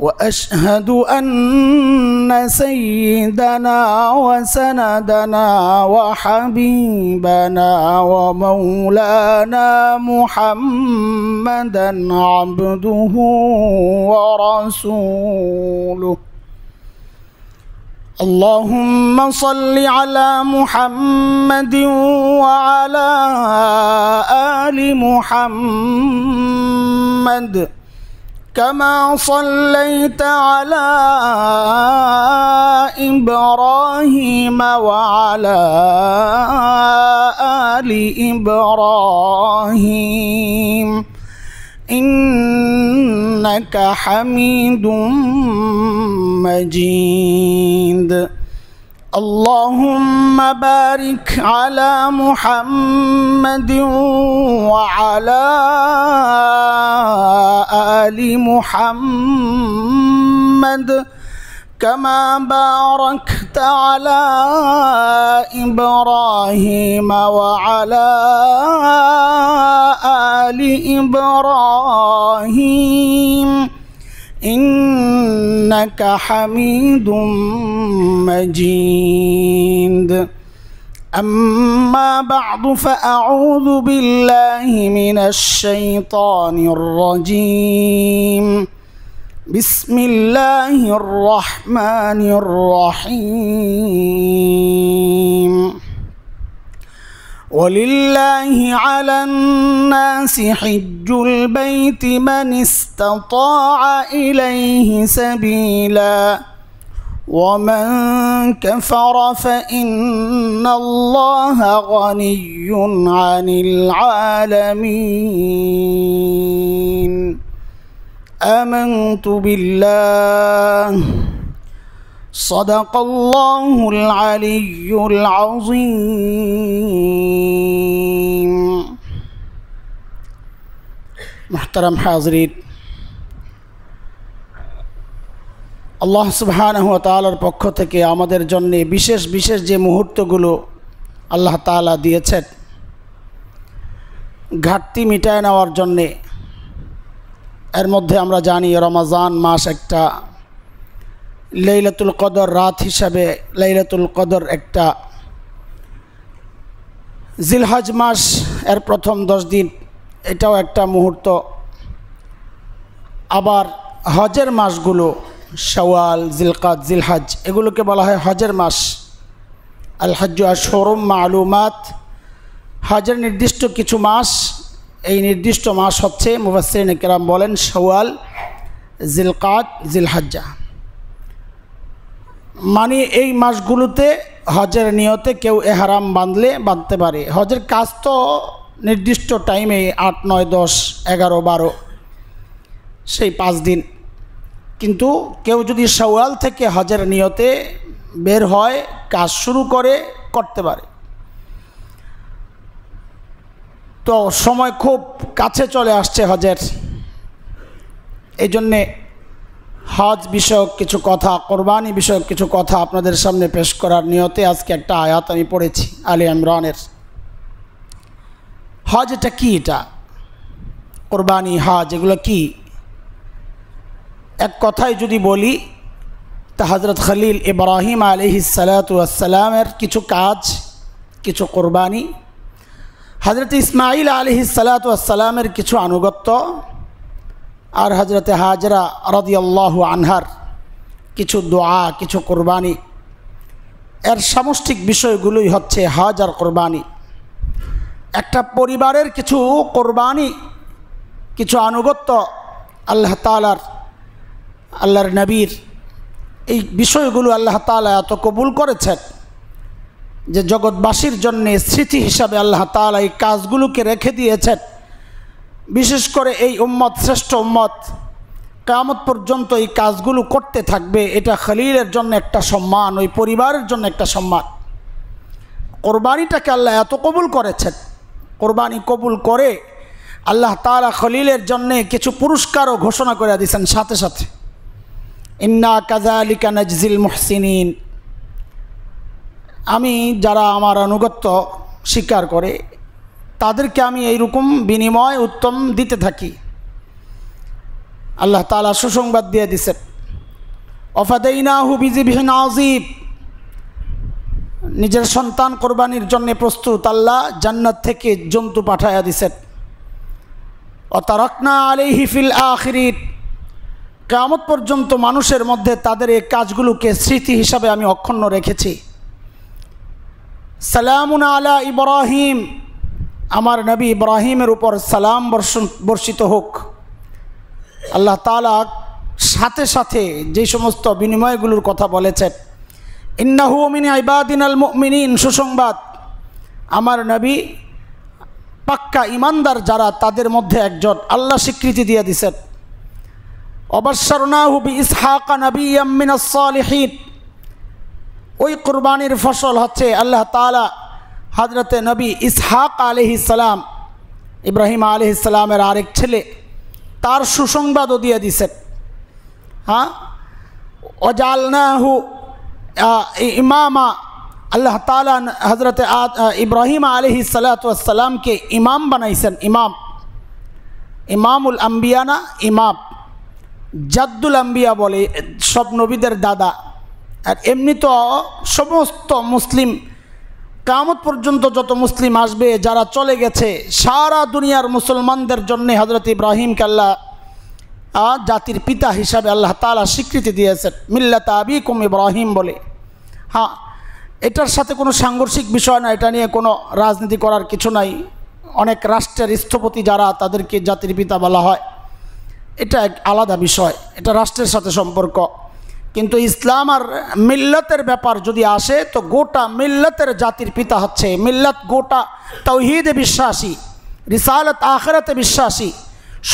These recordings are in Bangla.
واشهد ان سيدنا وسندنا وحبيبنا ومولانا محمدا عبده ورسوله اللهم صل على محمد وعلى ال محمد كما صليت على ابراهيم وعلى ال ابراهيم انك حميد مجيد اللهم بارك على محمد وعلى ال محمد كما باركت على ابراهيم وعلى ال ابراهيم إنك حميد مجيد أما بعد فأعوذ بالله من الشيطان الرجيم بسم الله الرحمن الرحيم ولله على الناس حج البيت من استطاع إليه سبيلا ومن كفر فإن الله غني عن العالمين آمنت بالله صدق الله العلي العظيم محترم حاضرين আল্লাহ সুবহানাহু ওয়া তাআলার পক্ষ থেকে আমাদের জন্য বিশেষ বিশেষ যে মুহূর্তগুলো আল্লাহ তাআলা দিয়েছেন ঘাটতি মিটায় নেওয়ার জন্যে এর মধ্যে আমরা জানি রমাজান মাস একটা লাইলাতুল কদর রাত হিসাবে লাইলাতুল কদর একটা জিলহজ মাস এর প্রথম দশ দিন এটাও একটা মুহূর্ত আবার হজের মাসগুলো শাওয়াল জিলকাত জিলহাজ এগুলোকে বলা হয় হজের মাস আল হজ শোরুম মা আলুমাত হজের নির্দিষ্ট কিছু মাস এই নির্দিষ্ট মাস হচ্ছে মুবাসরিন কেরাম বলেন শাওয়াল জিলকাত জিলহাজ্জা মানে এই মাসগুলোতে হজের নিয়তে কেউ এহারাম বাঁধলে বাঁধতে পারে হজের কাজ তো নির্দিষ্ট টাইমে আট নয় দশ এগারো বারো সেই পাঁচ দিন কিন্তু কেউ যদি সওয়াল থেকে হজের নিয়তে বের হয় কাজ শুরু করে করতে পারে তো সময় খুব কাছে চলে আসছে হজের এই জন্যে হজ বিষয়ক কিছু কথা কোরবানি বিষয়ক কিছু কথা আপনাদের সামনে পেশ করার নিয়তে আজকে একটা আয়াত আমি পড়েছি আলী ইমরানের হজ এটা কী এটা কোরবানি হজ এগুলো কি এক কথায় যদি বলি তা হজরত খলিল ইব্রাহিম আলহি সালাতামের কিছু কাজ কিছু কোরবানি হজরত ইসমাইল আলহি সালাতামের কিছু আনুগত্য আর হজরতে হাজরা রদিয়াল্লাহ আনহার কিছু দোয়া কিছু কোরবানি এর সামষ্টিক বিষয়গুলোই হচ্ছে হাজার কোরবানি একটা পরিবারের কিছু কোরবানি কিছু আনুগত্য আল্লাহ তালার আল্লাহর নবীর এই বিষয়গুলো আল্লাহ তালা এত কবুল করেছেন যে জগৎবাসীর জন্যে স্মৃতি হিসাবে আল্লাহ তালা এই কাজগুলোকে রেখে দিয়েছেন বিশেষ করে এই উম্মত শ্রেষ্ঠ উম্মত কামত পর্যন্ত এই কাজগুলো করতে থাকবে এটা খালিলের জন্য একটা সম্মান ওই পরিবারের জন্য একটা সম্মান কোরবানিটাকে আল্লাহ এত কবুল করেছেন কোরবানি কবুল করে আল্লাহ তালা খলিলের জন্যে কিছু পুরস্কারও ঘোষণা করে দিয়েছেন সাথে সাথে ইন্না কাজা আলিকা নজিল মোহসিনিন আমি যারা আমার আনুগত্য স্বীকার করে তাদেরকে আমি এইরকম বিনিময় উত্তম দিতে থাকি আল্লাহ তালা সুসংবাদ দিয়ে দিছেন হু বিজিবিহীন আজিব নিজের সন্তান কোরবানির জন্যে প্রস্তুত আল্লাহ জান্নাত থেকে জন্তু পাঠায়া দিছেন ও তারকনা আলী হিফিল আখিরিত কামত পর্যন্ত মানুষের মধ্যে তাদের এই কাজগুলোকে স্মৃতি হিসাবে আমি অক্ষুণ্ণ রেখেছি সালামুন আলা ইব্রাহিম আমার নবী ইব্রাহিমের উপর সালাম বর্ষণ বর্ষিত হোক আল্লাহ তালা সাথে সাথে যে সমস্ত বিনিময়গুলোর কথা বলেছেন ইন্নাহু মিনি আইবাদিন আল মিনীন সুসংবাদ আমার নবী পাক্কা ইমানদার যারা তাদের মধ্যে একজন আল্লাহ স্বীকৃতি দিয়ে দিছেন অবশ্যরনাহুবি ইসহাকা নবী আমিনাসলিহীন ওই কুরবানির ফসল হচ্ছে আল্লাহ তালা হাজরতে নবী ইসহাক আলহিসাম ইব্রাহিম আলহিসামের আরেক ছেলে তার সুসংবাদও দিয়ে দিছেন হ্যাঁ অজালনাহু ইমামা আল্লাহ তালা হজরত ইব্রাহিম আলহি সালাতামকে ইমাম বানাইছেন ইমাম ইমামুল আম্বিয়ানা ইমাম জাদ্দুল আম্বিয়া বলে সব নবীদের দাদা আর এমনি তো সমস্ত মুসলিম কামত পর্যন্ত যত মুসলিম আসবে যারা চলে গেছে সারা দুনিয়ার মুসলমানদের জন্যে হজরত ইব্রাহিম কাল্লা জাতির পিতা হিসাবে আল্লাহ তালা স্বীকৃতি দিয়েছেন তাবি কুম ইব্রাহিম বলে হ্যাঁ এটার সাথে কোনো সাংঘর্ষিক বিষয় না এটা নিয়ে কোনো রাজনীতি করার কিছু নাই অনেক রাষ্ট্রের স্থপতি যারা তাদেরকে জাতির পিতা বলা হয় এটা এক আলাদা বিষয় এটা রাষ্ট্রের সাথে সম্পর্ক কিন্তু ইসলাম আর মিল্লতের ব্যাপার যদি আসে তো গোটা মিল্লতের জাতির পিতা হচ্ছে মিল্লত গোটা তৌহিদে বিশ্বাসী রিসালত আখরাতে বিশ্বাসী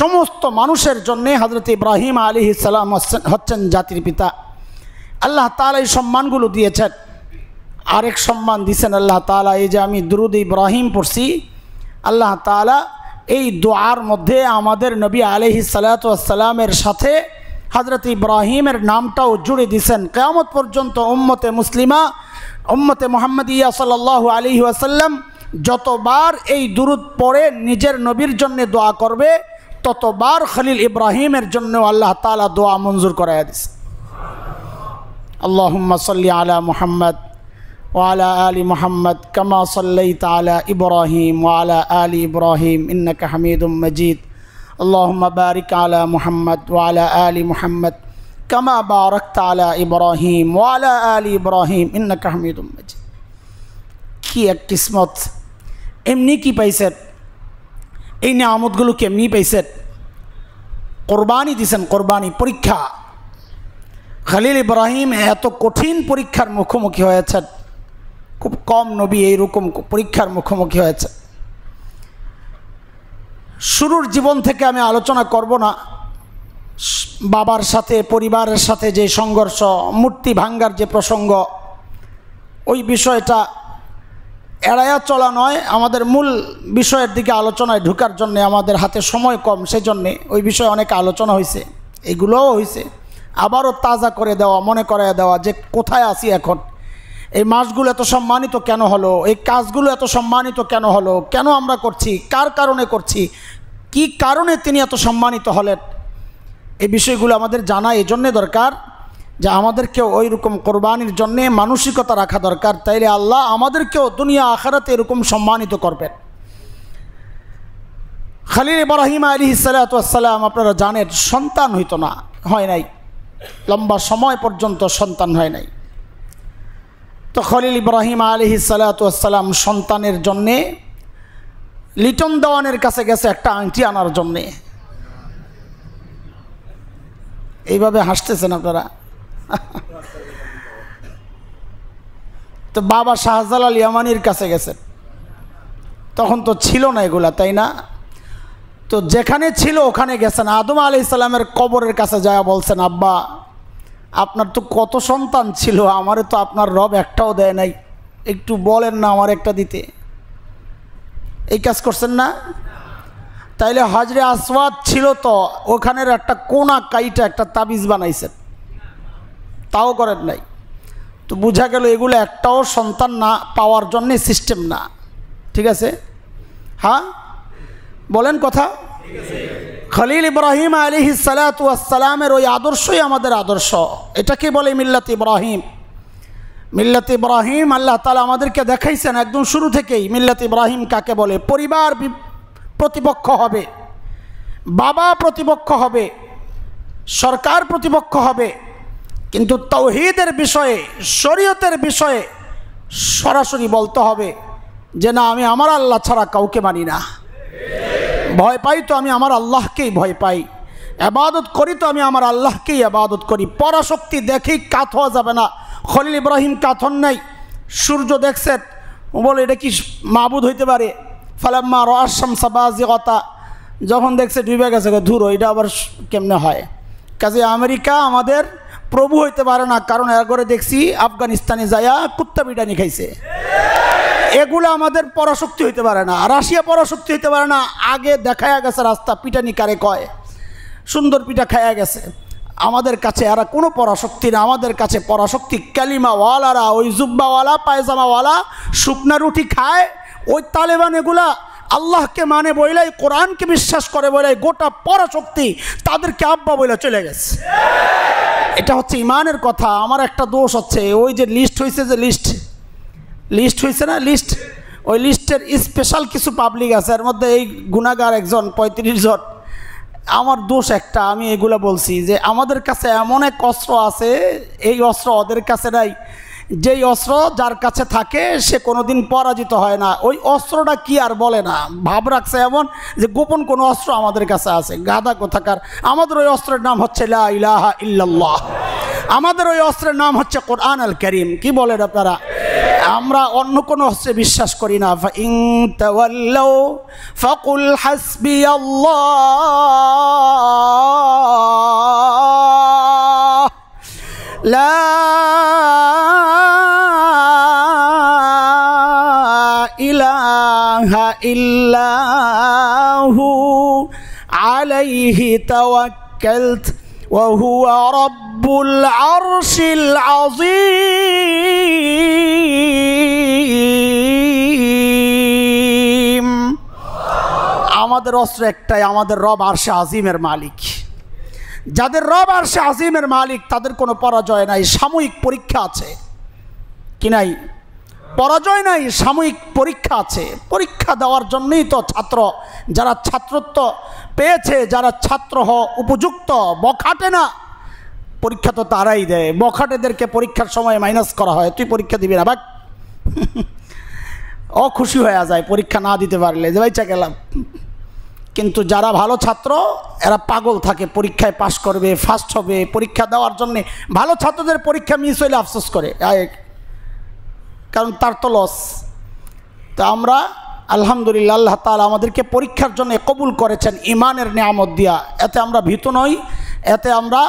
সমস্ত মানুষের জন্যে হজরত ইব্রাহিম আলী ইসালাম হচ্ছেন জাতির পিতা আল্লাহ তালা এই সম্মানগুলো দিয়েছেন আরেক সম্মান দিয়েছেন আল্লাহ তালা এই যে আমি দুরুদ ইব্রাহিম পড়ছি আল্লাহ তালা এই দোয়ার মধ্যে আমাদের নবী আলহি সালাতামের সাথে হজরত ইব্রাহিমের নামটাও জুড়ে দিছেন কেয়ামত পর্যন্ত উম্মতে মুসলিমা উম্মতে ইয়া সাল্লাহ আলী ওয়াসাল্লাম যতবার এই দুরুদ পড়ে নিজের নবীর জন্য দোয়া করবে ততবার খলিল ইব্রাহিমের জন্য আল্লাহ তালা দোয়া মঞ্জুর করাইয়া দিছে আল্লাহুম্মা সাল্লি আলা মোহাম্মদ ওয়ালা আলি মোহাম্মদ কামা সাল্লাই তালা ইব্রাহিম ওয়ালা আলী ইব্রাহিম ইন্নাকা হামিদুম মজিদ اللهم بارك على محمد وعلى آل محمد كما باركت على إبراهيم وعلى آل إبراهيم إنك حميد مجيد কি এক কিসমত এমনি কি পাইছেন এই নিয়ামতগুলো কেমনি পাইছেন কোরবানি দিছেন কোরবানি পরীক্ষা খালিল ইব্রাহিম এত কঠিন পরীক্ষার মুখোমুখি হয়েছেন খুব কম নবী এইরকম পরীক্ষার মুখোমুখি হয়েছে শুরুর জীবন থেকে আমি আলোচনা করব না বাবার সাথে পরিবারের সাথে যে সংঘর্ষ মূর্তি ভাঙ্গার যে প্রসঙ্গ ওই বিষয়টা এড়াইয়া চলা নয় আমাদের মূল বিষয়ের দিকে আলোচনায় ঢুকার জন্য আমাদের হাতে সময় কম সেজন্যে ওই বিষয়ে অনেক আলোচনা হয়েছে এগুলোও হয়েছে আবারও তাজা করে দেওয়া মনে করাইয়া দেওয়া যে কোথায় আসি এখন এই মাসগুলো এত সম্মানিত কেন হলো এই কাজগুলো এত সম্মানিত কেন হলো কেন আমরা করছি কার কারণে করছি কি কারণে তিনি এত সম্মানিত হলেন এই বিষয়গুলো আমাদের জানা এই জন্যে দরকার যে আমাদেরকেও ওই রকম কোরবানির জন্যে মানসিকতা রাখা দরকার তাইলে আল্লাহ আমাদেরকেও দুনিয়া আখারাতে এরকম সম্মানিত করবেন খালিল ইব্রাহিম আলী সালাতাম আপনারা জানেন সন্তান হইতো না হয় নাই লম্বা সময় পর্যন্ত সন্তান হয় নাই তো খলিল ইব্রাহিম আলহি সালাতাম সন্তানের জন্যে লিটন দেওয়ানের কাছে গেছে একটা আংটি আনার জন্যে এইভাবে হাসতেছেন আপনারা তো বাবা শাহজালাল ইয়ামানির কাছে গেছে তখন তো ছিল না এগুলা তাই না তো যেখানে ছিল ওখানে গেছেন আদম আলি ইসলামের কবরের কাছে যায় বলছেন আব্বা আপনার তো কত সন্তান ছিল আমারে তো আপনার রব একটাও দেয় নাই একটু বলেন না আমার একটা দিতে এই কাজ করছেন না তাইলে হাজরে আসওয়াদ ছিল তো ওখানের একটা কোনা কাইটা একটা তাবিজ বানাইছেন তাও করেন নাই তো বোঝা গেল এগুলো একটাও সন্তান না পাওয়ার জন্যে সিস্টেম না ঠিক আছে হ্যাঁ বলেন কথা খলিল ইব্রাহিম আলী সালাতামের ওই আদর্শই আমাদের আদর্শ এটাকে বলে মিল্লাত ইব্রাহিম মিল্লাত ইব্রাহিম আল্লাহ তালা আমাদেরকে দেখাইছেন একদম শুরু থেকেই মিল্লাত ইব্রাহিম কাকে বলে পরিবার প্রতিপক্ষ হবে বাবা প্রতিপক্ষ হবে সরকার প্রতিপক্ষ হবে কিন্তু তৌহিদের বিষয়ে শরীয়তের বিষয়ে সরাসরি বলতে হবে যে না আমি আমার আল্লাহ ছাড়া কাউকে মানি না ভয় পাই তো আমি আমার আল্লাহকেই ভয় পাই আবাদত করি তো আমি আমার আল্লাহকেই আবাদত করি পরাশক্তি দেখেই কাত হওয়া যাবে না খলিল ইব্রাহিম কাথন নাই সূর্য দেখছেন বলে এটা কি মাবুদ হইতে পারে ফালাম্মা রোয়াশাম সাবাজি কথা যখন দেখছে ডুবে গেছে ধুরো এটা আবার কেমনে হয় কাজে আমেরিকা আমাদের প্রভু হইতে পারে না কারণ একবারে দেখছি আফগানিস্তানে যায়া কুত্তা বিটানি খাইছে এগুলো আমাদের পরাশক্তি হইতে পারে না রাশিয়া পরাশক্তি হইতে পারে না আগে দেখায়া গেছে রাস্তা পিঠানি কারে কয় সুন্দর পিঠা খায়া গেছে আমাদের কাছে এরা কোনো পরাশক্তি না আমাদের কাছে পরাশক্তি ক্যালিমাওয়ালারা ওই জুব্বাওয়ালা পায়জামাওয়ালা শুকনা রুটি খায় ওই তালেবান এগুলা আল্লাহকে মানে বইলাই কোরআনকে বিশ্বাস করে বইলাই গোটা পরাশক্তি তাদেরকে আব্বা বইলা চলে গেছে এটা হচ্ছে ইমানের কথা আমার একটা দোষ হচ্ছে ওই যে লিস্ট হয়েছে যে লিস্ট লিস্ট হয়েছে না লিস্ট ওই লিস্টের স্পেশাল কিছু পাবলিক আছে এর মধ্যে এই গুণাগার একজন পঁয়ত্রিশ জন আমার দোষ একটা আমি এগুলো বলছি যে আমাদের কাছে এমন এক অস্ত্র আছে এই অস্ত্র ওদের কাছে নাই যেই অস্ত্র যার কাছে থাকে সে কোনোদিন পরাজিত হয় না ওই অস্ত্রটা কি আর বলে না ভাব রাখছে এমন যে গোপন কোনো অস্ত্র আমাদের কাছে আছে গাদা কোথাকার আমাদের ওই অস্ত্রের নাম হচ্ছে ইলাহা ইল্লাল্লাহ আমাদের ওই অস্ত্রের নাম হচ্ছে কোরআন আল করিম কি বলেন আপনারা আমরা অন্য কোনো অস্ত্রে বিশ্বাস করি না ফকুল হাসবি আল্লাহ লা ইলাহা ইল্লাহু আলাইহি আমাদের অস্ত্র একটাই আমাদের রব আরশে আজিমের মালিক যাদের রব আর সে আজিমের মালিক তাদের কোনো পরাজয় নাই সাময়িক পরীক্ষা আছে কি নাই পরাজয় নাই সাময়িক পরীক্ষা আছে পরীক্ষা দেওয়ার জন্যই তো ছাত্র যারা ছাত্রত্ব পেয়েছে যারা ছাত্র হ উপযুক্ত বখাটে না পরীক্ষা তো তারাই দেয় বখাটেদেরকে পরীক্ষার সময় মাইনাস করা হয় তুই পরীক্ষা দিবি না বাক অখুশি হয়ে যায় পরীক্ষা না দিতে পারলে যে বাইচা গেলাম কিন্তু যারা ভালো ছাত্র এরা পাগল থাকে পরীক্ষায় পাশ করবে ফার্স্ট হবে পরীক্ষা দেওয়ার জন্যে ভালো ছাত্রদের পরীক্ষা মিস হইলে আফসোস করে কারণ তার তো লস তো আমরা আলহামদুলিল্লাহ আল্লাহ তালা আমাদেরকে পরীক্ষার জন্য কবুল করেছেন ইমানের নিয়ামত দিয়া এতে আমরা ভীত নই এতে আমরা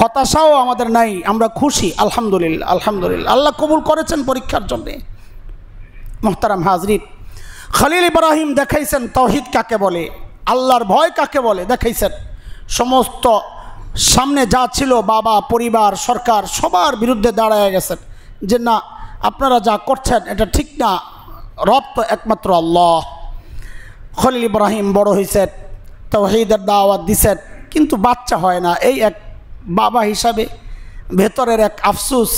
হতাশাও আমাদের নাই আমরা খুশি আলহামদুলিল্লাহ আলহামদুলিল্লাহ আল্লাহ কবুল করেছেন পরীক্ষার জন্যে মোহতারাম হাজরিন খালিল ইব্রাহিম দেখাইছেন তহিদ কাকে বলে আল্লাহর ভয় কাকে বলে দেখাইছেন সমস্ত সামনে যা ছিল বাবা পরিবার সরকার সবার বিরুদ্ধে দাঁড়ায় গেছেন যে না আপনারা যা করছেন এটা ঠিক না রব তো একমাত্র আল্লাহ খলিল ইব্রাহিম বড় হয়েছেন তহিদের দাওয়াত দিছেন কিন্তু বাচ্চা হয় না এই এক বাবা হিসাবে ভেতরের এক আফসুস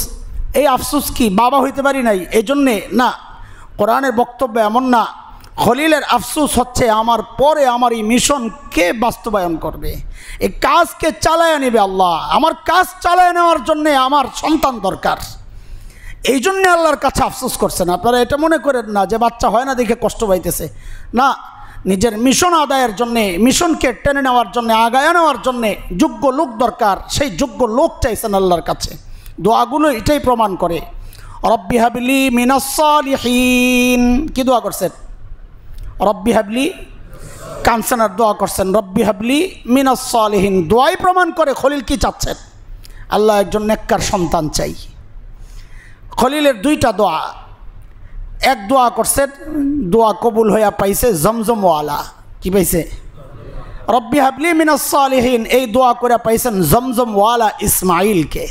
এই আফসুস কি বাবা হইতে পারি নাই এই জন্যে না কোরআনের বক্তব্য এমন না খলিলের আফসুস হচ্ছে আমার পরে আমার এই মিশন কে বাস্তবায়ন করবে এই কাজকে চালায় নেবে আল্লাহ আমার কাজ চালায় নেওয়ার জন্যে আমার সন্তান দরকার এই জন্যে আল্লাহর কাছে আফসোস করছেন আপনারা এটা মনে করেন না যে বাচ্চা হয় না দেখে কষ্ট পাইতেছে না নিজের মিশন আদায়ের জন্যে মিশনকে টেনে নেওয়ার জন্যে আগায় নেওয়ার জন্যে যোগ্য লোক দরকার সেই যোগ্য লোক চাইছেন আল্লাহর কাছে দোয়াগুলো এটাই প্রমাণ করে রব্বি হাবলি মিনাসলিহীন কি দোয়া করছেন রব্বি হাবলি কানসেনার দোয়া করছেন রব্বি হাবলি মিনাসলিহীন দোয়াই প্রমাণ করে খলিল কি চাচ্ছেন আল্লাহ একজন নেককার সন্তান চাই খলিলের দুইটা দোয়া এক দোয়া করছে দোয়া কবুল হইয়া পাইছে জমজমওয়ালা কি পাইছে রব্বি হাবলি মিনাসালিহীন এই দোয়া করে পাইছেন জমজমওয়ালা ইসমাইলকে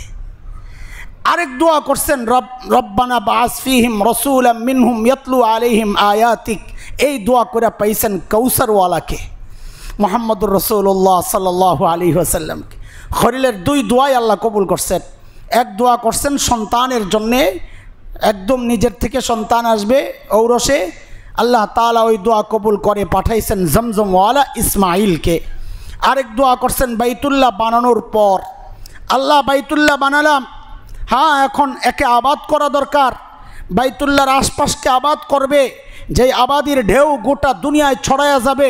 আরেক দোয়া করছেন রব রব্বানা বাসফিহিম রসুল মিনহুম ইয়াতলু আলিহিম আয়াতিক এই দোয়া করে পাইছেন কৌসারওয়ালাকে মোহাম্মদুর রসুল্লাহ সাল আলী আসাল্লামকে খরিলের দুই দোয়াই আল্লাহ কবুল করছেন এক দোয়া করছেন সন্তানের জন্যে একদম নিজের থেকে সন্তান আসবে ঔরসে আল্লাহ তালা ওই দোয়া কবুল করে পাঠাইছেন জমজমওয়ালা ইসমাইলকে আরেক দোয়া করছেন বাইতুল্লাহ বানানোর পর আল্লাহ বাইতুল্লাহ বানালাম হ্যাঁ এখন একে আবাদ করা দরকার বাইতুল্লাহর আশপাশকে আবাদ করবে যে আবাদির ঢেউ গোটা দুনিয়ায় ছড়ায়া যাবে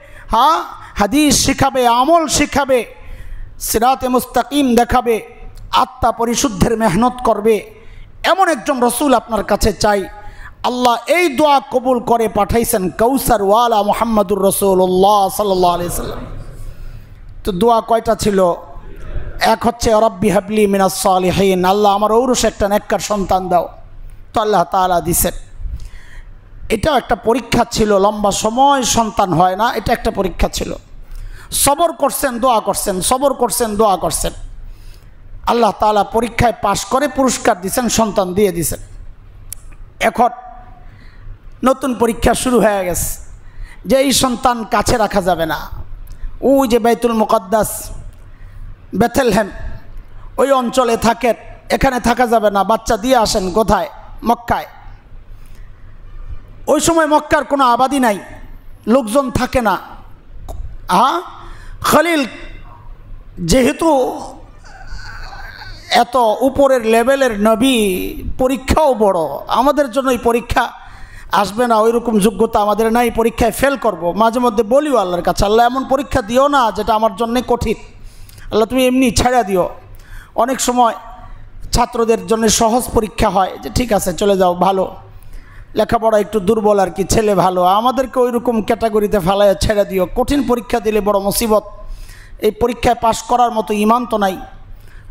হ্যাঁ হাদিস শিখাবে আমল শিখাবে সিরাতে মুস্তাকিম দেখাবে আত্মা পরিশুদ্ধের মেহনত করবে এমন একজন রসুল আপনার কাছে চাই আল্লাহ এই দোয়া কবুল করে পাঠাইছেন কৌসার ওয়ালা মোহাম্মদুর রসুল্লাহ সাল্লাহ আলি সাল্লাম তো দোয়া কয়টা ছিল এক হচ্ছে অরব্বি হাবলি মিনাস আল্লাহ আমার ঔরুষ একটা নেককার সন্তান দাও তো আল্লাহ তালা দিছেন এটাও একটা পরীক্ষা ছিল লম্বা সময় সন্তান হয় না এটা একটা পরীক্ষা ছিল সবর করছেন দোয়া করছেন সবর করছেন দোয়া করছেন আল্লাহ তালা পরীক্ষায় পাশ করে পুরস্কার দিছেন সন্তান দিয়ে দিছেন এখন নতুন পরীক্ষা শুরু হয়ে গেছে যে এই সন্তান কাছে রাখা যাবে না ওই যে বেতুল মুকদ্দাস বেথেলহেম ওই অঞ্চলে থাকেন এখানে থাকা যাবে না বাচ্চা দিয়ে আসেন কোথায় মক্কায় ওই সময় মক্কার কোনো আবাদি নাই লোকজন থাকে না আ খালিল যেহেতু এত উপরের লেভেলের নবী পরীক্ষাও বড় আমাদের জন্য এই পরীক্ষা আসবে না ওই রকম যোগ্যতা আমাদের নাই পরীক্ষায় ফেল করব। মাঝে মধ্যে বলিও আল্লাহর কাছে আল্লাহ এমন পরীক্ষা দিও না যেটা আমার জন্যে কঠিন আল্লাহ তুমি এমনি ছাড়া দিও অনেক সময় ছাত্রদের জন্য সহজ পরীক্ষা হয় যে ঠিক আছে চলে যাও ভালো লেখাপড়া একটু দুর্বল আর কি ছেলে ভালো আমাদেরকে ওই রকম ক্যাটাগরিতে ফেলায় ছেড়ে দিও কঠিন পরীক্ষা দিলে বড় মুসিবত এই পরীক্ষায় পাশ করার মতো ইমান তো নাই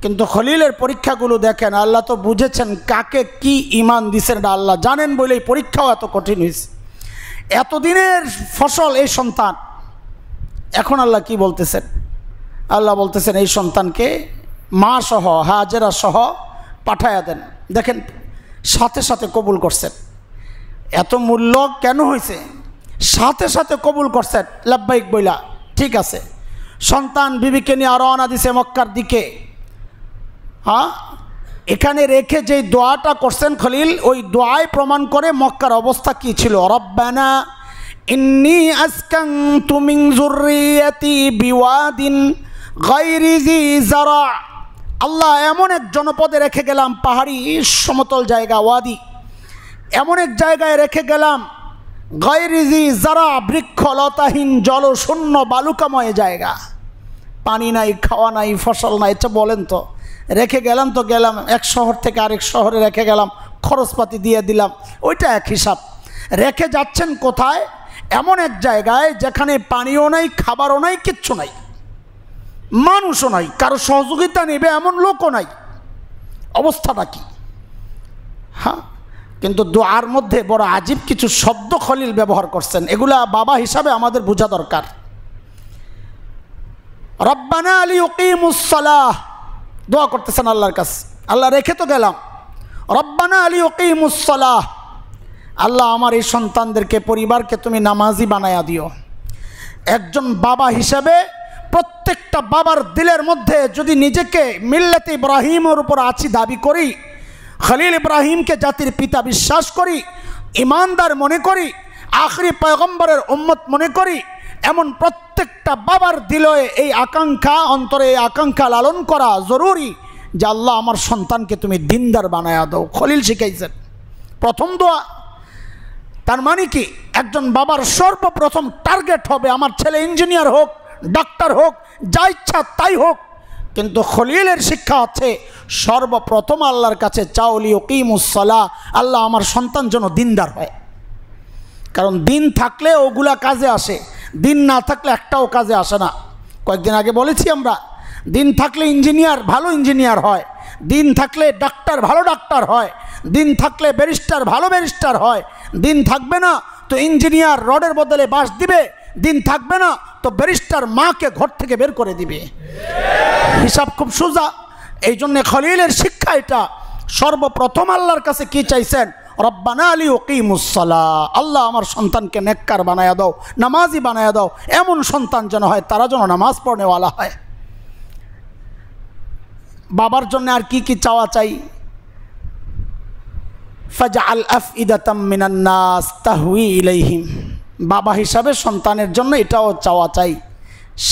কিন্তু খলিলের পরীক্ষাগুলো দেখেন আল্লাহ তো বুঝেছেন কাকে কি ইমান দিছেন না আল্লাহ জানেন বলে এই পরীক্ষাও এত কঠিন হয়েছে এতদিনের ফসল এই সন্তান এখন আল্লাহ কি বলতেছেন আল্লাহ বলতেছেন এই সন্তানকে মা সহ হাজেরা সহ পাঠায়া দেন দেখেন সাথে সাথে কবুল করছেন এত মূল্য কেন হয়েছে সাথে সাথে কবুল করছেন লাভবাহিক বইলা ঠিক আছে সন্তান বিবিকে নিয়ে রওনা দিছে মক্কার দিকে হ্যাঁ এখানে রেখে যেই দোয়াটা করছেন খলিল ওই দোয়ায় প্রমাণ করে মক্কার অবস্থা কি ছিল রব্বানা ইন্নি আসকাং তুমি গাইরিজি জারা আল্লাহ এমন এক জনপদে রেখে গেলাম পাহাড়ি সমতল জায়গা ওয়াদি এমন এক জায়গায় রেখে গেলাম গাইরিজি যারা বৃক্ষ লতাহীন জল শূন্য বালুকাময় জায়গা পানি নাই খাওয়া নাই ফসল নাই এটা আচ্ছা বলেন তো রেখে গেলাম তো গেলাম এক শহর থেকে আরেক শহরে রেখে গেলাম খরচপাতি দিয়ে দিলাম ওইটা এক হিসাব রেখে যাচ্ছেন কোথায় এমন এক জায়গায় যেখানে পানিও নাই খাবারও নাই কিচ্ছু নাই মানুষও নাই কারো সহযোগিতা নেবে এমন লোকও নাই অবস্থাটা কি হ্যাঁ কিন্তু দোয়ার মধ্যে বড় আজীব কিছু শব্দ খলিল ব্যবহার করছেন এগুলা বাবা হিসাবে আমাদের বোঝা দরকার রব্বানা আলী উকিমুসালাহ দোয়া করতেছেন আল্লাহর কাছে আল্লাহ রেখে তো গেলাম রব্বানা আলী উকিমুসালাহ আল্লাহ আমার এই সন্তানদেরকে পরিবারকে তুমি নামাজি বানায়া দিও একজন বাবা হিসাবে প্রত্যেকটা বাবার দিলের মধ্যে যদি নিজেকে মিল্লাতে ইব্রাহিমের উপর আছি দাবি করি খলিল ইব্রাহিমকে জাতির পিতা বিশ্বাস করি ইমানদার মনে করি আখরি পয়গম্বরের উম্মত মনে করি এমন প্রত্যেকটা বাবার দিলয়ে এই আকাঙ্ক্ষা অন্তরে এই আকাঙ্ক্ষা লালন করা জরুরি যে আল্লাহ আমার সন্তানকে তুমি দিনদার বানায় দাও খলিল শিখাইছেন প্রথম দোয়া তার মানে কি একজন বাবার সর্বপ্রথম টার্গেট হবে আমার ছেলে ইঞ্জিনিয়ার হোক ডাক্তার হোক যা ইচ্ছা তাই হোক কিন্তু খলিলের শিক্ষা আছে সর্বপ্রথম আল্লাহর কাছে চাউলি ওকিমুসলা আল্লাহ আমার সন্তান যেন দিনদার হয় কারণ দিন থাকলে ওগুলা কাজে আসে দিন না থাকলে একটাও কাজে আসে না কয়েকদিন আগে বলেছি আমরা দিন থাকলে ইঞ্জিনিয়ার ভালো ইঞ্জিনিয়ার হয় দিন থাকলে ডাক্তার ভালো ডাক্তার হয় দিন থাকলে ব্যারিস্টার ভালো ব্যারিস্টার হয় দিন থাকবে না তো ইঞ্জিনিয়ার রডের বদলে বাস দিবে দিন থাকবে না তো ব্যারিস্টার মাকে ঘর থেকে বের করে দিবে হিসাব খুব সোজা এই জন্যে খলিলের শিক্ষা এটা সর্বপ্রথম আল্লাহর কাছে কি চাইছেন রব্বানা আলী ওকিমুসলা আল্লাহ আমার সন্তানকে নেককার বানায় দাও নামাজি বানায়া দাও এমন সন্তান যেন হয় তারা যেন নামাজ পড়নেওয়ালা হয় বাবার জন্য আর কি কি চাওয়া চাই ফাজা আল আফ ইদাতাম মিনান্নাস তাহুই ইলাইহিম বাবা হিসাবে সন্তানের জন্য এটাও চাওয়া চাই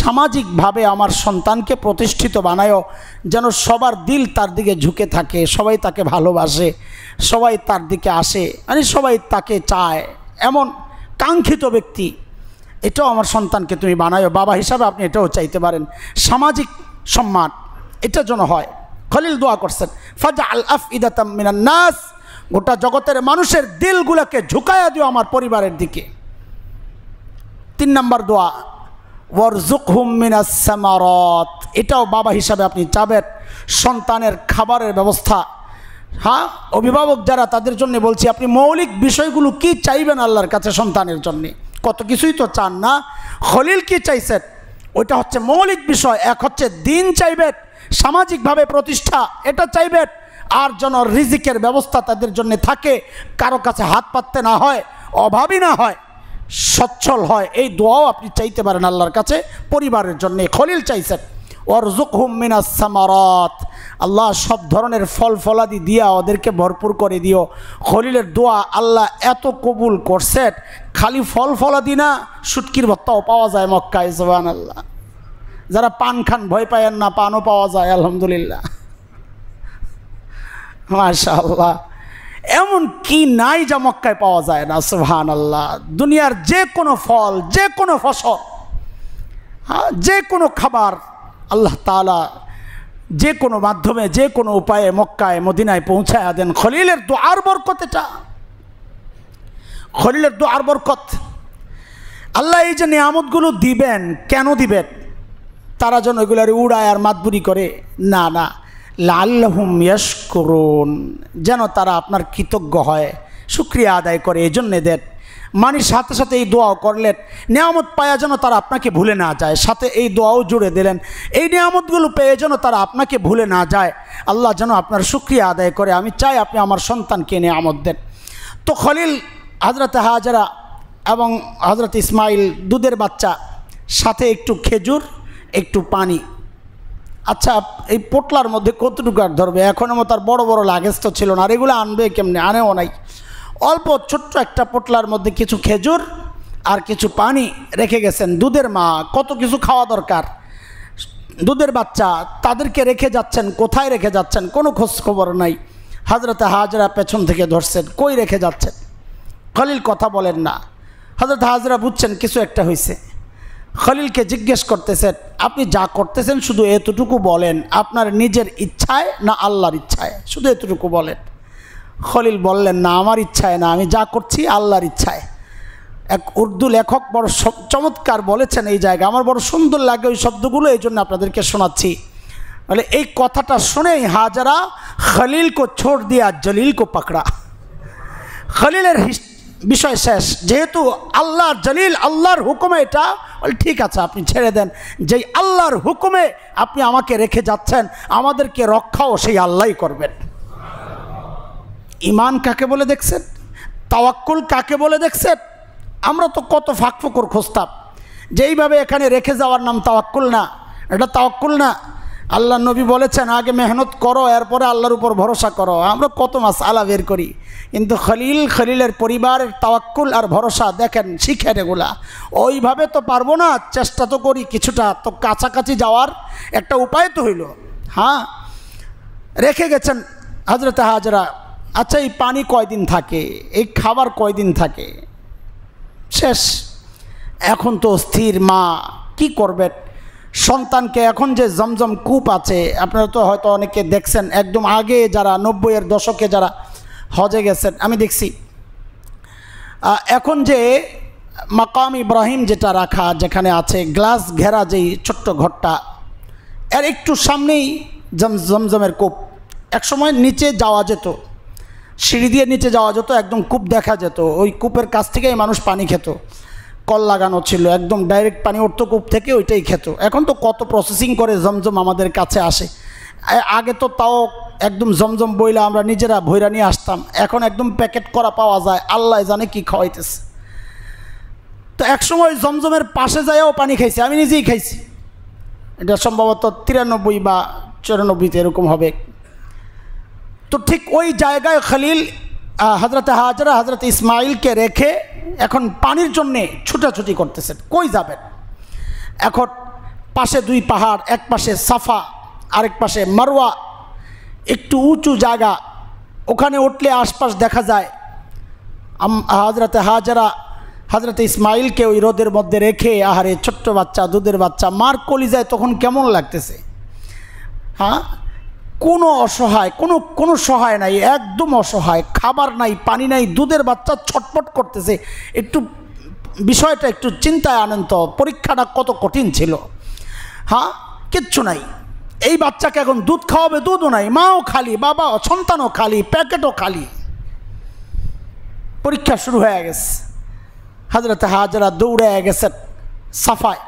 সামাজিকভাবে আমার সন্তানকে প্রতিষ্ঠিত বানায়ও যেন সবার দিল তার দিকে ঝুঁকে থাকে সবাই তাকে ভালোবাসে সবাই তার দিকে আসে মানে সবাই তাকে চায় এমন কাঙ্ক্ষিত ব্যক্তি এটাও আমার সন্তানকে তুমি বানায়ো বাবা হিসাবে আপনি এটাও চাইতে পারেন সামাজিক সম্মান এটা যেন হয় খলিল দোয়া করছেন ফাজা আল আফ ইদাতাম মিনান্নাস গোটা জগতের মানুষের দিলগুলাকে ঝুঁকাইয়া দিও আমার পরিবারের দিকে তিন নম্বর দোয়া মিনাস হুমিনাসমারত এটাও বাবা হিসাবে আপনি চাবেন সন্তানের খাবারের ব্যবস্থা হ্যাঁ অভিভাবক যারা তাদের জন্য বলছি আপনি মৌলিক বিষয়গুলো কি চাইবেন আল্লাহর কাছে সন্তানের জন্য কত কিছুই তো চান না হলিল কি চাইছেন ওইটা হচ্ছে মৌলিক বিষয় এক হচ্ছে দিন চাইবেন সামাজিকভাবে প্রতিষ্ঠা এটা চাইবেন আর যেন রিজিকের ব্যবস্থা তাদের জন্য থাকে কারো কাছে হাত পাততে না হয় অভাবই না হয় সচ্ছল হয় এই দোয়াও আপনি চাইতে পারেন আল্লাহর কাছে পরিবারের জন্য খলিল চাইছেন হুম মিনা সামারত আল্লাহ সব ধরনের ফল ফলাদি দিয়া ওদেরকে ভরপুর করে দিও খলিলের দোয়া আল্লাহ এত কবুল করছেন খালি ফল ফলাদি না সুটকির ভত্তাও পাওয়া যায় মক্কায় জবান আল্লাহ যারা পান খান ভয় পায়েন না পানও পাওয়া যায় আলহামদুলিল্লাহ মাশা আল্লাহ এমন কি নাই যা মক্কায় পাওয়া যায় না সুহান আল্লাহ দুনিয়ার যে কোনো ফল যে কোনো ফসল হ্যাঁ, যে কোনো খাবার আল্লাহ তালা যে কোনো মাধ্যমে যে কোনো উপায়ে মক্কায় মদিনায় পৌঁছায় দেন খলিলের আর বরকত এটা খলিলের আর বরকত আল্লাহ এই যে নিয়ামতগুলো দিবেন কেন দিবেন তারা যেন এগুলার উড়ায় আর মাতবুরি করে না না লাল্লাহুম ইয়াস করুন যেন তারা আপনার কৃতজ্ঞ হয় সুক্রিয়া আদায় করে এই জন্যে দেন মানির সাথে সাথে এই দোয়াও করলেন নিয়ামত পায়া যেন তারা আপনাকে ভুলে না যায় সাথে এই দোয়াও জুড়ে দিলেন এই নিয়ামতগুলো পেয়ে যেন তারা আপনাকে ভুলে না যায় আল্লাহ যেন আপনার সুক্রিয়া আদায় করে আমি চাই আপনি আমার সন্তানকে নিয়ামত দেন তো খলিল হজরত হাজারা এবং হজরত ইসমাইল দুধের বাচ্চা সাথে একটু খেজুর একটু পানি আচ্ছা এই পোটলার মধ্যে কতটুকু আর ধরবে এখনও তার বড় বড় লাগেজ তো ছিল না আর এগুলো আনবে কেমনে আনেও নাই অল্প ছোট্ট একটা পোটলার মধ্যে কিছু খেজুর আর কিছু পানি রেখে গেছেন দুধের মা কত কিছু খাওয়া দরকার দুধের বাচ্চা তাদেরকে রেখে যাচ্ছেন কোথায় রেখে যাচ্ছেন কোনো খোঁজখবর খবর নাই হাজরতে হাজরা পেছন থেকে ধরছেন কই রেখে যাচ্ছেন খলিল কথা বলেন না হাজরত হাজরা বুঝছেন কিছু একটা হয়েছে খলিলকে জিজ্ঞেস করতেছেন আপনি যা করতেছেন শুধু এতটুকু বলেন আপনার নিজের ইচ্ছায় না আল্লাহর ইচ্ছায় শুধু এতটুকু বলেন খলিল বললেন না আমার ইচ্ছায় না আমি যা করছি আল্লাহর ইচ্ছায় এক উর্দু লেখক বড় চমৎকার বলেছেন এই জায়গা আমার বড় সুন্দর লাগে ওই শব্দগুলো এই জন্য আপনাদেরকে শোনাচ্ছি বলে এই কথাটা শুনেই হাজারা খলিলকে ছোট দিয়া জলিল কো পাকড়া খলিলের হিস্ট্রি বিষয় শেষ যেহেতু আল্লাহর জলিল আল্লাহর হুকুমে এটা ঠিক আছে আপনি ছেড়ে দেন যেই আল্লাহর হুকুমে আপনি আমাকে রেখে যাচ্ছেন আমাদেরকে রক্ষাও সেই আল্লাহ করবেন ইমান কাকে বলে দেখছেন তাওয়াক্কুল কাকে বলে দেখছেন আমরা তো কত ফাঁকফুকুর খোস্তাব যেইভাবে এখানে রেখে যাওয়ার নাম তাওয়াক্কুল না এটা তাওয়াক্কুল না আল্লাহ নবী বলেছেন আগে মেহনত করো এরপরে আল্লাহর উপর ভরসা করো আমরা কত মাস আলা বের করি কিন্তু খলিল খলিলের পরিবারের তাওয়াক্কুল আর ভরসা দেখেন শিখেন এগুলা ওইভাবে তো পারবো না চেষ্টা তো করি কিছুটা তো কাছাকাছি যাওয়ার একটা উপায় তো হইল হ্যাঁ রেখে গেছেন হাজরত হাজরা আচ্ছা এই পানি কয়দিন থাকে এই খাবার কয়দিন থাকে শেষ এখন তো স্থির মা কি করবেন সন্তানকে এখন যে জমজম কূপ আছে আপনারা তো হয়তো অনেকে দেখছেন একদম আগে যারা নব্বইয়ের দশকে যারা হজে গেছেন আমি দেখছি এখন যে মাকাম ইব্রাহিম যেটা রাখা যেখানে আছে গ্লাস ঘেরা যেই ছোট্ট ঘরটা এর একটু সামনেই জমজমের কূপ একসময় নিচে যাওয়া যেত সিঁড়ি দিয়ে নিচে যাওয়া যেত একদম কূপ দেখা যেত ওই কূপের কাছ থেকেই মানুষ পানি খেত কল লাগানো ছিল একদম ডাইরেক্ট পানি উঠতো কূপ থেকে ওইটাই খেত এখন তো কত প্রসেসিং করে জমজম আমাদের কাছে আসে আগে তো তাও একদম জমজম বইলা আমরা নিজেরা ভৈরা নিয়ে আসতাম এখন একদম প্যাকেট করা পাওয়া যায় আল্লাহ জানে কি খাওয়াইতেছে তো একসময় জমজমের পাশে যাইও পানি খাইছি আমি নিজেই খাইছি এটা সম্ভবত তিরানব্বই বা চুরানব্বইতে এরকম হবে তো ঠিক ওই জায়গায় খালিল হজরত হাজরা হজরত ইসমাইলকে রেখে এখন পানির জন্যে ছুটাছুটি করতেছেন কই যাবেন এখন পাশে দুই পাহাড় এক পাশে সাফা আরেক পাশে মারোয়া একটু উঁচু জায়গা ওখানে উঠলে আশপাশ দেখা যায় হাজরতে হাজারা হাজরতে ইসমাইলকে ওই রোদের মধ্যে রেখে আহারে ছোট্ট বাচ্চা দুধের বাচ্চা মার যায় তখন কেমন লাগতেছে হ্যাঁ কোনো অসহায় কোনো কোনো সহায় নাই একদম অসহায় খাবার নাই পানি নাই দুধের বাচ্চা ছটপট করতেছে একটু বিষয়টা একটু চিন্তায় আনেন তো পরীক্ষাটা কত কঠিন ছিল হ্যাঁ কিচ্ছু নাই এই বাচ্চাকে এখন দুধ খাওয়াবে দুধও নাই মাও খালি বাবা সন্তানও খালি প্যাকেটও খালি পরীক্ষা শুরু হয়ে গেছে হাজরাতে হাজরা দৌড়ে গেছে সাফায়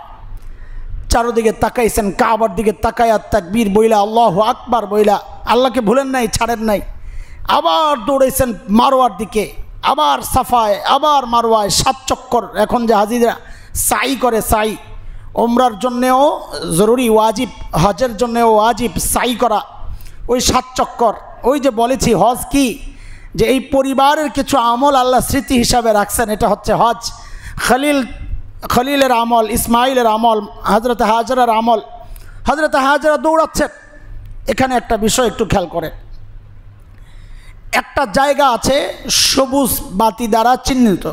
চারোদিকে তাকাইছেন কাবার দিকে তাকায়া তাকবীর বইলা আল্লাহ আকবার বইলা আল্লাহকে ভুলেন নাই ছাড়েন নাই আবার দৌড়েছেন মারোয়ার দিকে আবার সাফায় আবার মারোয়ায় সাত চক্কর এখন যে হাজিরা সাই করে সাই ওমরার জন্যেও জরুরি ওয়াজিব হজের জন্যেও ওয়াজিব সাই করা ওই সাত চক্কর ওই যে বলেছি হজ কি যে এই পরিবারের কিছু আমল আল্লাহ স্মৃতি হিসাবে রাখছেন এটা হচ্ছে হজ খালিল খলিলের আমল ইসমাইলের আমল হজরত হাজরার আমল হজরত হাজরা দৌড়াচ্ছে এখানে একটা বিষয় একটু খেয়াল করে একটা জায়গা আছে সবুজ বাতি দ্বারা চিহ্নিত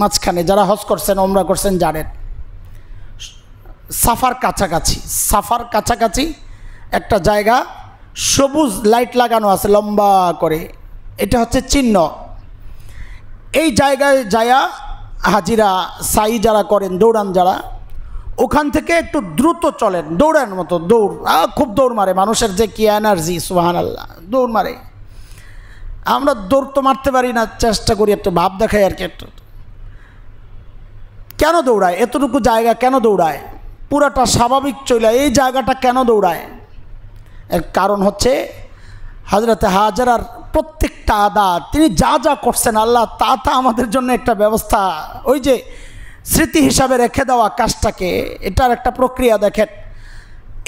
মাঝখানে যারা হজ করছেন ওমরা করছেন জানেন সাফার কাছাকাছি সাফার কাছাকাছি একটা জায়গা সবুজ লাইট লাগানো আছে লম্বা করে এটা হচ্ছে চিহ্ন এই জায়গায় যায়া হাজিরা সাই যারা করেন দৌড়ান যারা ওখান থেকে একটু দ্রুত চলেন দৌড়ান মতো দৌড় খুব দৌড় মারে মানুষের যে কি এনার্জি সুহান আল্লাহ দৌড় মারে আমরা দৌড় তো মারতে পারি না চেষ্টা করি একটু ভাব দেখাই আর কি একটু কেন দৌড়ায় এতটুকু জায়গা কেন দৌড়ায় পুরাটা স্বাভাবিক চলে এই জায়গাটা কেন দৌড়ায় এর কারণ হচ্ছে হাজরাতে হাজারার প্রত্যেক তাদা তিনি যা যা করছেন আল্লাহ তা তা আমাদের জন্য একটা ব্যবস্থা ওই যে স্মৃতি হিসাবে রেখে দেওয়া কাজটাকে এটার একটা প্রক্রিয়া দেখেন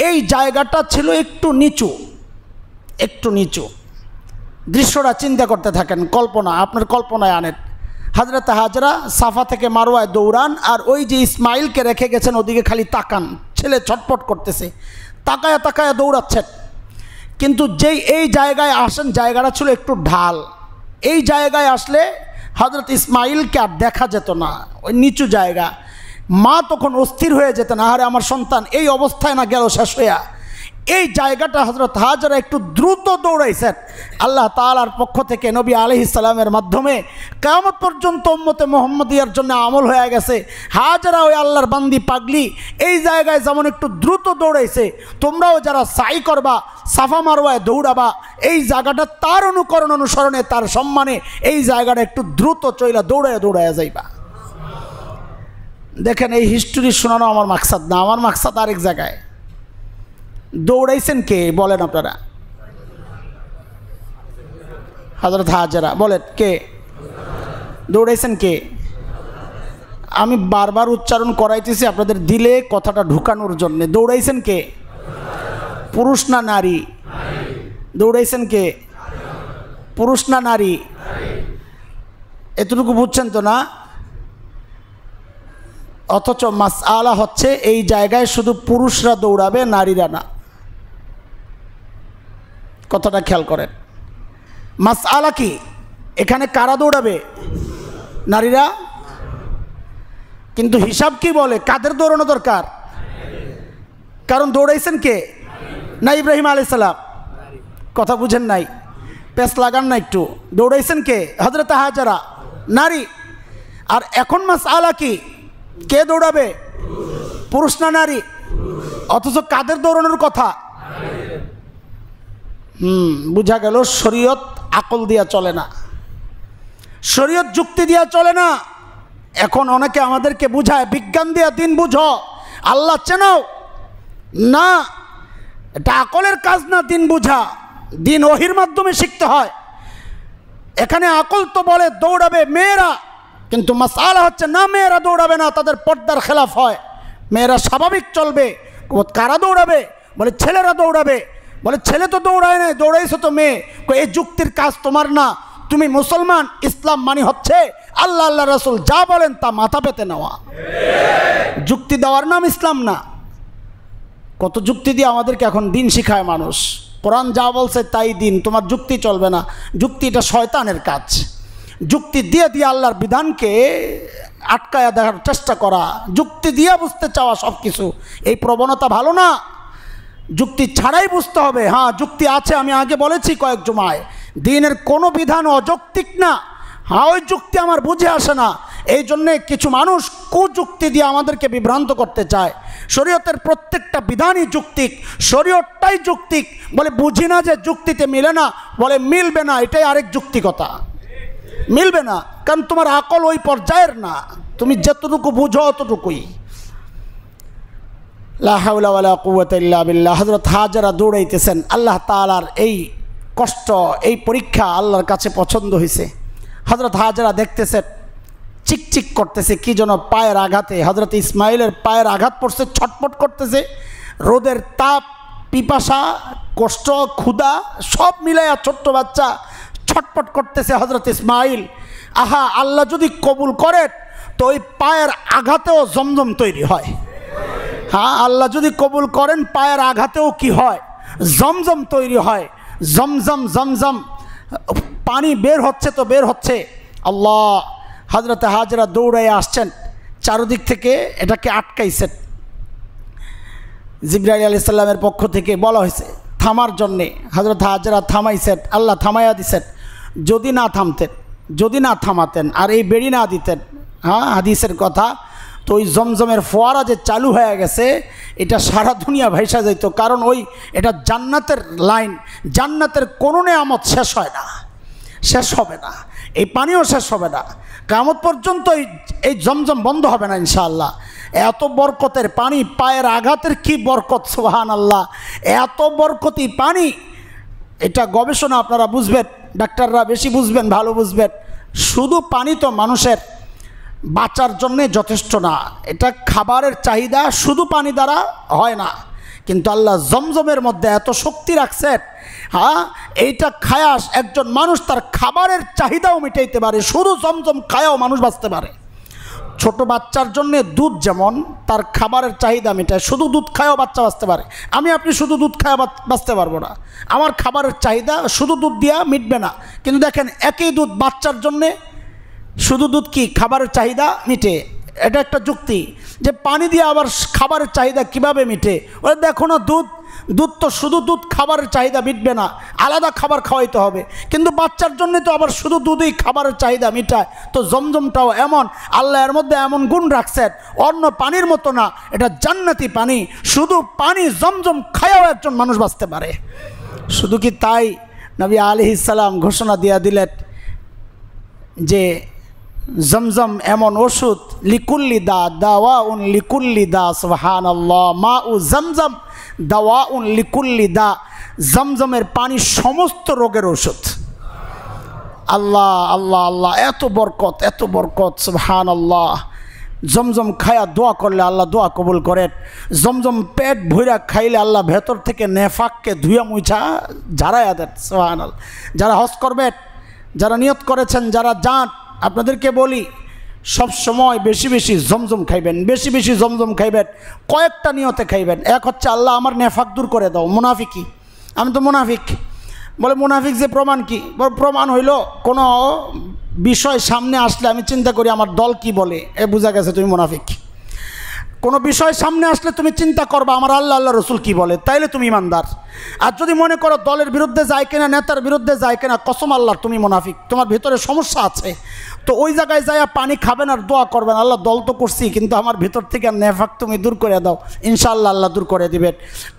এই জায়গাটা ছিল একটু নিচু একটু নিচু দৃশ্যটা চিন্তা করতে থাকেন কল্পনা আপনার কল্পনায় আনেন হাজরত হাজরা সাফা থেকে মারোয়ায় দৌড়ান আর ওই যে ইসমাইলকে রেখে গেছেন ওদিকে খালি তাকান ছেলে ছটপট করতেছে তাকায়া তাকায়া দৌড়াচ্ছেন কিন্তু যেই এই জায়গায় আসেন জায়গাটা ছিল একটু ঢাল এই জায়গায় আসলে হজরত ইসমাইলকে আর দেখা যেত না ওই নিচু জায়গা মা তখন অস্থির হয়ে যেতেন আহারে আমার সন্তান এই অবস্থায় না গেল শেষ হইয়া এই জায়গাটা হজরত হাজরা একটু দ্রুত দৌড়াইছেন আল্লাহ তালার পক্ষ থেকে নবী আলি মাধ্যমে কামত পর্যন্ত মোহাম্মদ ইয়ার জন্য আমল হয়ে গেছে হাজরা ওই আল্লাহর বান্দি পাগলি এই জায়গায় যেমন একটু দ্রুত দৌড়াইছে তোমরাও যারা সাই করবা সাফা মারোয়ায় দৌড়াবা এই জায়গাটা তার অনুকরণ অনুসরণে তার সম্মানে এই জায়গাটা একটু দ্রুত চইলা দৌড়ায় দৌড়ায় যাইবা দেখেন এই হিস্টোরি শোনানো আমার মাকসাদ না আমার মাকসাদ আরেক জায়গায় দৌড়াইছেন কে বলেন আপনারা হাজরত হাজারা বলেন কে দৌড়াইছেন কে আমি বারবার উচ্চারণ করাইতেছি আপনাদের দিলে কথাটা ঢুকানোর জন্যে দৌড়াইছেন কে পুরুষ না নারী দৌড়াইছেন কে পুরুষ না নারী এতটুকু বুঝছেন তো না অথচ মাস আলা হচ্ছে এই জায়গায় শুধু পুরুষরা দৌড়াবে নারীরা না কথাটা খেয়াল করেন মাস আলা কি এখানে কারা দৌড়াবে নারীরা কিন্তু হিসাব কি বলে কাদের দৌড়ানো দরকার কারণ দৌড়াইছেন কে না ইব্রাহিম আলি সালাম কথা বুঝেন নাই পেস লাগান না একটু দৌড়াইছেন কে হজরত হাজারা নারী আর এখন মাস আলা কি কে দৌড়াবে পুরুষ না নারী অথচ কাদের দৌড়ানোর কথা হুম বোঝা গেল শরীয়ত আকল দিয়া চলে না শরীয়ত যুক্তি দিয়া চলে না এখন অনেকে আমাদেরকে বুঝায় বিজ্ঞান দিয়া দিন বুঝো আল্লাহ চেনাও না এটা আকলের কাজ না দিন বুঝা দিন ওহির মাধ্যমে শিখতে হয় এখানে আকল তো বলে দৌড়াবে মেয়েরা কিন্তু মাসালা হচ্ছে না মেয়েরা দৌড়াবে না তাদের পর্দার খেলাফ হয় মেয়েরা স্বাভাবিক চলবে কারা দৌড়াবে বলে ছেলেরা দৌড়াবে বলে ছেলে তো দৌড়ায় নাই দৌড়াইছো তো মেয়ে এই যুক্তির কাজ তোমার না তুমি মুসলমান ইসলাম মানে হচ্ছে আল্লাহ আল্লাহ রসুল যা বলেন তা মাথা পেতে নেওয়া যুক্তি দেওয়ার নাম ইসলাম না কত যুক্তি দিয়ে আমাদেরকে এখন দিন শিখায় মানুষ কোরআন যা বলছে তাই দিন তোমার যুক্তি চলবে না যুক্তি এটা শয়তানের কাজ যুক্তি দিয়ে দিয়ে আল্লাহর বিধানকে আটকায়া দেখার চেষ্টা করা যুক্তি দিয়ে বুঝতে চাওয়া সব কিছু এই প্রবণতা ভালো না যুক্তি ছাড়াই বুঝতে হবে হ্যাঁ যুক্তি আছে আমি আগে বলেছি কয়েক জমায় দিনের কোনো বিধান অযৌক্তিক না হ্যাঁ ওই যুক্তি আমার বুঝে আসে না এই জন্যে কিছু মানুষ কুযুক্তি দিয়ে আমাদেরকে বিভ্রান্ত করতে চায় শরীয়তের প্রত্যেকটা বিধানই যুক্তিক শরীয়তটাই যুক্তিক বলে বুঝি না যে যুক্তিতে মিলে না বলে মিলবে না এটাই আরেক যুক্তিকতা মিলবে না কারণ তোমার আকল ওই পর্যায়ের না তুমি যতটুকু বুঝো অতটুকুই হজরত হাজারা দৌড়াইতেছেন আল্লাহ তালার এই কষ্ট এই পরীক্ষা আল্লাহর কাছে পছন্দ হয়েছে হজরত হাজারা দেখতেছে চিকচিক করতেছে কি যেন পায়ের আঘাতে হজরত ইসমাইলের পায়ের আঘাত পড়ছে ছটপট করতেছে রোদের তাপ পিপাসা কষ্ট ক্ষুধা সব মিলাইয়া ছোট্ট বাচ্চা ছটপট করতেছে হজরত ইসমাইল আহা আল্লাহ যদি কবুল করেন তো ওই পায়ের আঘাতেও জমজম তৈরি হয় হ্যাঁ আল্লাহ যদি কবুল করেন পায়ের আঘাতেও কি হয় জমজম তৈরি হয় জমজম জমজম পানি বের হচ্ছে তো বের হচ্ছে আল্লাহ হাজরাতে হাজরা দৌড়াই আসছেন চারদিক থেকে এটাকে আটকাইছেন জিব্রাইল আলি সাল্লামের পক্ষ থেকে বলা হয়েছে থামার জন্যে হাজরত হাজরা থামাইছেন আল্লাহ থামাইয়া দিছেন যদি না থামতেন যদি না থামাতেন আর এই বেড়ি না দিতেন হ্যাঁ হাদিসের কথা তো ওই জমজমের ফোয়ারা যে চালু হয়ে গেছে এটা সারা দুনিয়া ভাইসা যাইতো কারণ ওই এটা জান্নাতের লাইন জান্নাতের কোনো নেয়ামত শেষ হয় না শেষ হবে না এই পানিও শেষ হবে না কামত পর্যন্ত এই জমজম বন্ধ হবে না ইনশাআল্লাহ এত বরকতের পানি পায়ের আঘাতের কি বরকত সোহান আল্লাহ এত বরকতি পানি এটা গবেষণা আপনারা বুঝবেন ডাক্তাররা বেশি বুঝবেন ভালো বুঝবেন শুধু পানি তো মানুষের বাঁচার জন্যে যথেষ্ট না এটা খাবারের চাহিদা শুধু পানি দ্বারা হয় না কিন্তু আল্লাহ জমজমের মধ্যে এত শক্তি রাখছেন হ্যাঁ এইটা খায়াস একজন মানুষ তার খাবারের চাহিদাও মিটাইতে পারে শুধু জমজম খায়াও মানুষ বাঁচতে পারে ছোট বাচ্চার জন্য দুধ যেমন তার খাবারের চাহিদা মেটায় শুধু দুধ খায়ও বাচ্চা বাঁচতে পারে আমি আপনি শুধু দুধ খায় বাঁচতে পারবো না আমার খাবারের চাহিদা শুধু দুধ দিয়া মিটবে না কিন্তু দেখেন একই দুধ বাচ্চার জন্যে শুধু দুধ কি খাবারের চাহিদা মিটে এটা একটা যুক্তি যে পানি দিয়ে আবার খাবারের চাহিদা কিভাবে মিটে ওরা দেখো না দুধ দুধ তো শুধু দুধ খাবারের চাহিদা মিটবে না আলাদা খাবার খাওয়াইতে হবে কিন্তু বাচ্চার জন্য তো আবার শুধু দুধই খাবারের চাহিদা মিটায় তো জমজমটাও এমন আল্লাহ এর মধ্যে এমন গুণ রাখছেন অন্য পানির মতো না এটা জান্নাতি পানি শুধু পানি জমজম খায়াও একজন মানুষ বাঁচতে পারে শুধু কি তাই নবী আলি ঘোষণা দিয়া দিলেন যে জমজম এমন ওষুধ লিকুল্লি দা দাওয়া উন লিকুল্লি দা সোহান মা উ জমজম দাওয়া উন লিকুল্লি দা জমজমের পানি সমস্ত রোগের ওষুধ আল্লাহ আল্লাহ আল্লাহ এত বরকত এত বরকত সোহান আল্লাহ জমজম খায়া দোয়া করলে আল্লাহ দোয়া কবুল করেন জমজম পেট ভৈরা খাইলে আল্লাহ ভেতর থেকে নেফাককে ধুয়া মুইছা যারা দেন সোহান যারা হস করবেন যারা নিয়ত করেছেন যারা জাঁট আপনাদেরকে বলি সব সময় বেশি বেশি জমজম খাইবেন বেশি বেশি জমজম খাইবেন কয়েকটা নিয়তে খাইবেন এক হচ্ছে আল্লাহ আমার নেফাক দূর করে দাও মুনাফিকি আমি তো মুনাফিক বলে মুনাফিক যে প্রমাণ কি প্রমাণ হইল কোনো বিষয় সামনে আসলে আমি চিন্তা করি আমার দল কি বলে এ বোঝা গেছে তুমি মুনাফিক কোনো বিষয় সামনে আসলে তুমি চিন্তা করবা আমার আল্লাহ আল্লাহ রসুল কি বলে তাইলে তুমি ইমানদার আর যদি মনে করো দলের বিরুদ্ধে যায় কেনা নেতার বিরুদ্ধে যায় কেনা কসম আল্লাহর তুমি মোনাফিক তোমার ভিতরে সমস্যা আছে তো ওই জায়গায় যাইয়া পানি খাবেন আর দোয়া করবেন আল্লাহ দল তো করছি কিন্তু আমার ভিতর থেকে নেফাক তুমি দূর করে দাও ইনশাল্লাহ আল্লাহ দূর করে দিবেন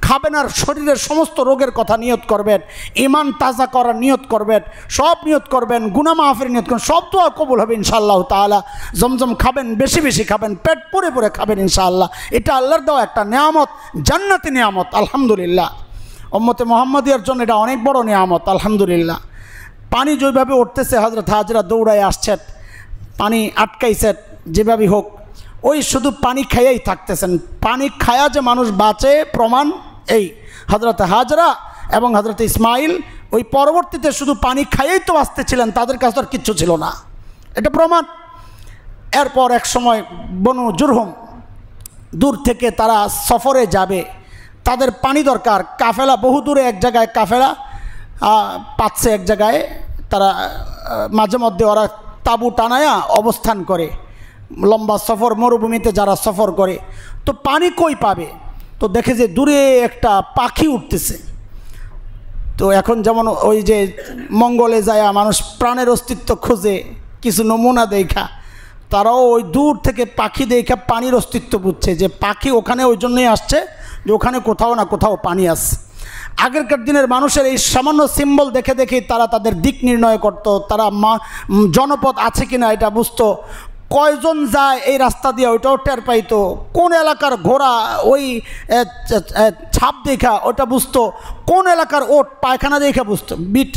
খাবেন আর শরীরের সমস্ত রোগের কথা নিয়ত করবেন ইমান তাজা করার নিয়ত করবেন সব নিয়ত করবেন গুনা মাহফের নিয়ত করবেন সব দোয়া কবুল হবে ইনশাআল্লাহ তালা জমজম খাবেন বেশি বেশি খাবেন পেট পরে পরে খাবেন ইনশাআল্লাহ এটা আল্লাহর দেওয়া একটা নিয়ামত জান্নাতি নিয়ামত আলহামদুলিল্লাহ ওম্মতে মোহাম্মদিয়ার জন্য এটা অনেক বড় নিয়ামত আলহামদুলিল্লাহ পানি যেভাবে উঠতেছে হাজরা হাজরা দৌড়ায় আসছেন পানি আটকাইছেন যেভাবেই হোক ওই শুধু পানি খাইয়াই থাকতেছেন পানি খায়া যে মানুষ বাঁচে প্রমাণ এই হজরত হাজরা এবং হজরত ইসমাইল ওই পরবর্তীতে শুধু পানি খাইয়েই তো আসতেছিলেন তাদের কাছে আর কিচ্ছু ছিল না এটা প্রমাণ এরপর এক সময় বনু জুরহম দূর থেকে তারা সফরে যাবে তাদের পানি দরকার কাফেলা বহু দূরে এক জায়গায় কাফেলা পাচ্ছে এক জায়গায় তারা মাঝে মধ্যে ওরা তাঁবু টানায়া অবস্থান করে লম্বা সফর মরুভূমিতে যারা সফর করে তো পানি কই পাবে তো দেখে যে দূরে একটা পাখি উঠতেছে তো এখন যেমন ওই যে মঙ্গলে যায় মানুষ প্রাণের অস্তিত্ব খোঁজে কিছু নমুনা দেখা তারাও ওই দূর থেকে পাখি দেখা পানির অস্তিত্ব বুঝছে যে পাখি ওখানে ওই জন্যই আসছে যে ওখানে কোথাও না কোথাও পানি আসছে আগেরকার দিনের মানুষের এই সামান্য সিম্বল দেখে দেখে তারা তাদের দিক নির্ণয় করত তারা মা জনপদ আছে কি না এটা বুঝতো কয়জন যায় এই রাস্তা দিয়ে ওইটাও টের পাইতো কোন এলাকার ঘোড়া ওই ছাপ দেখা ওটা বুঝতো কোন এলাকার ওট পায়খানা দেখা বুঝত বিট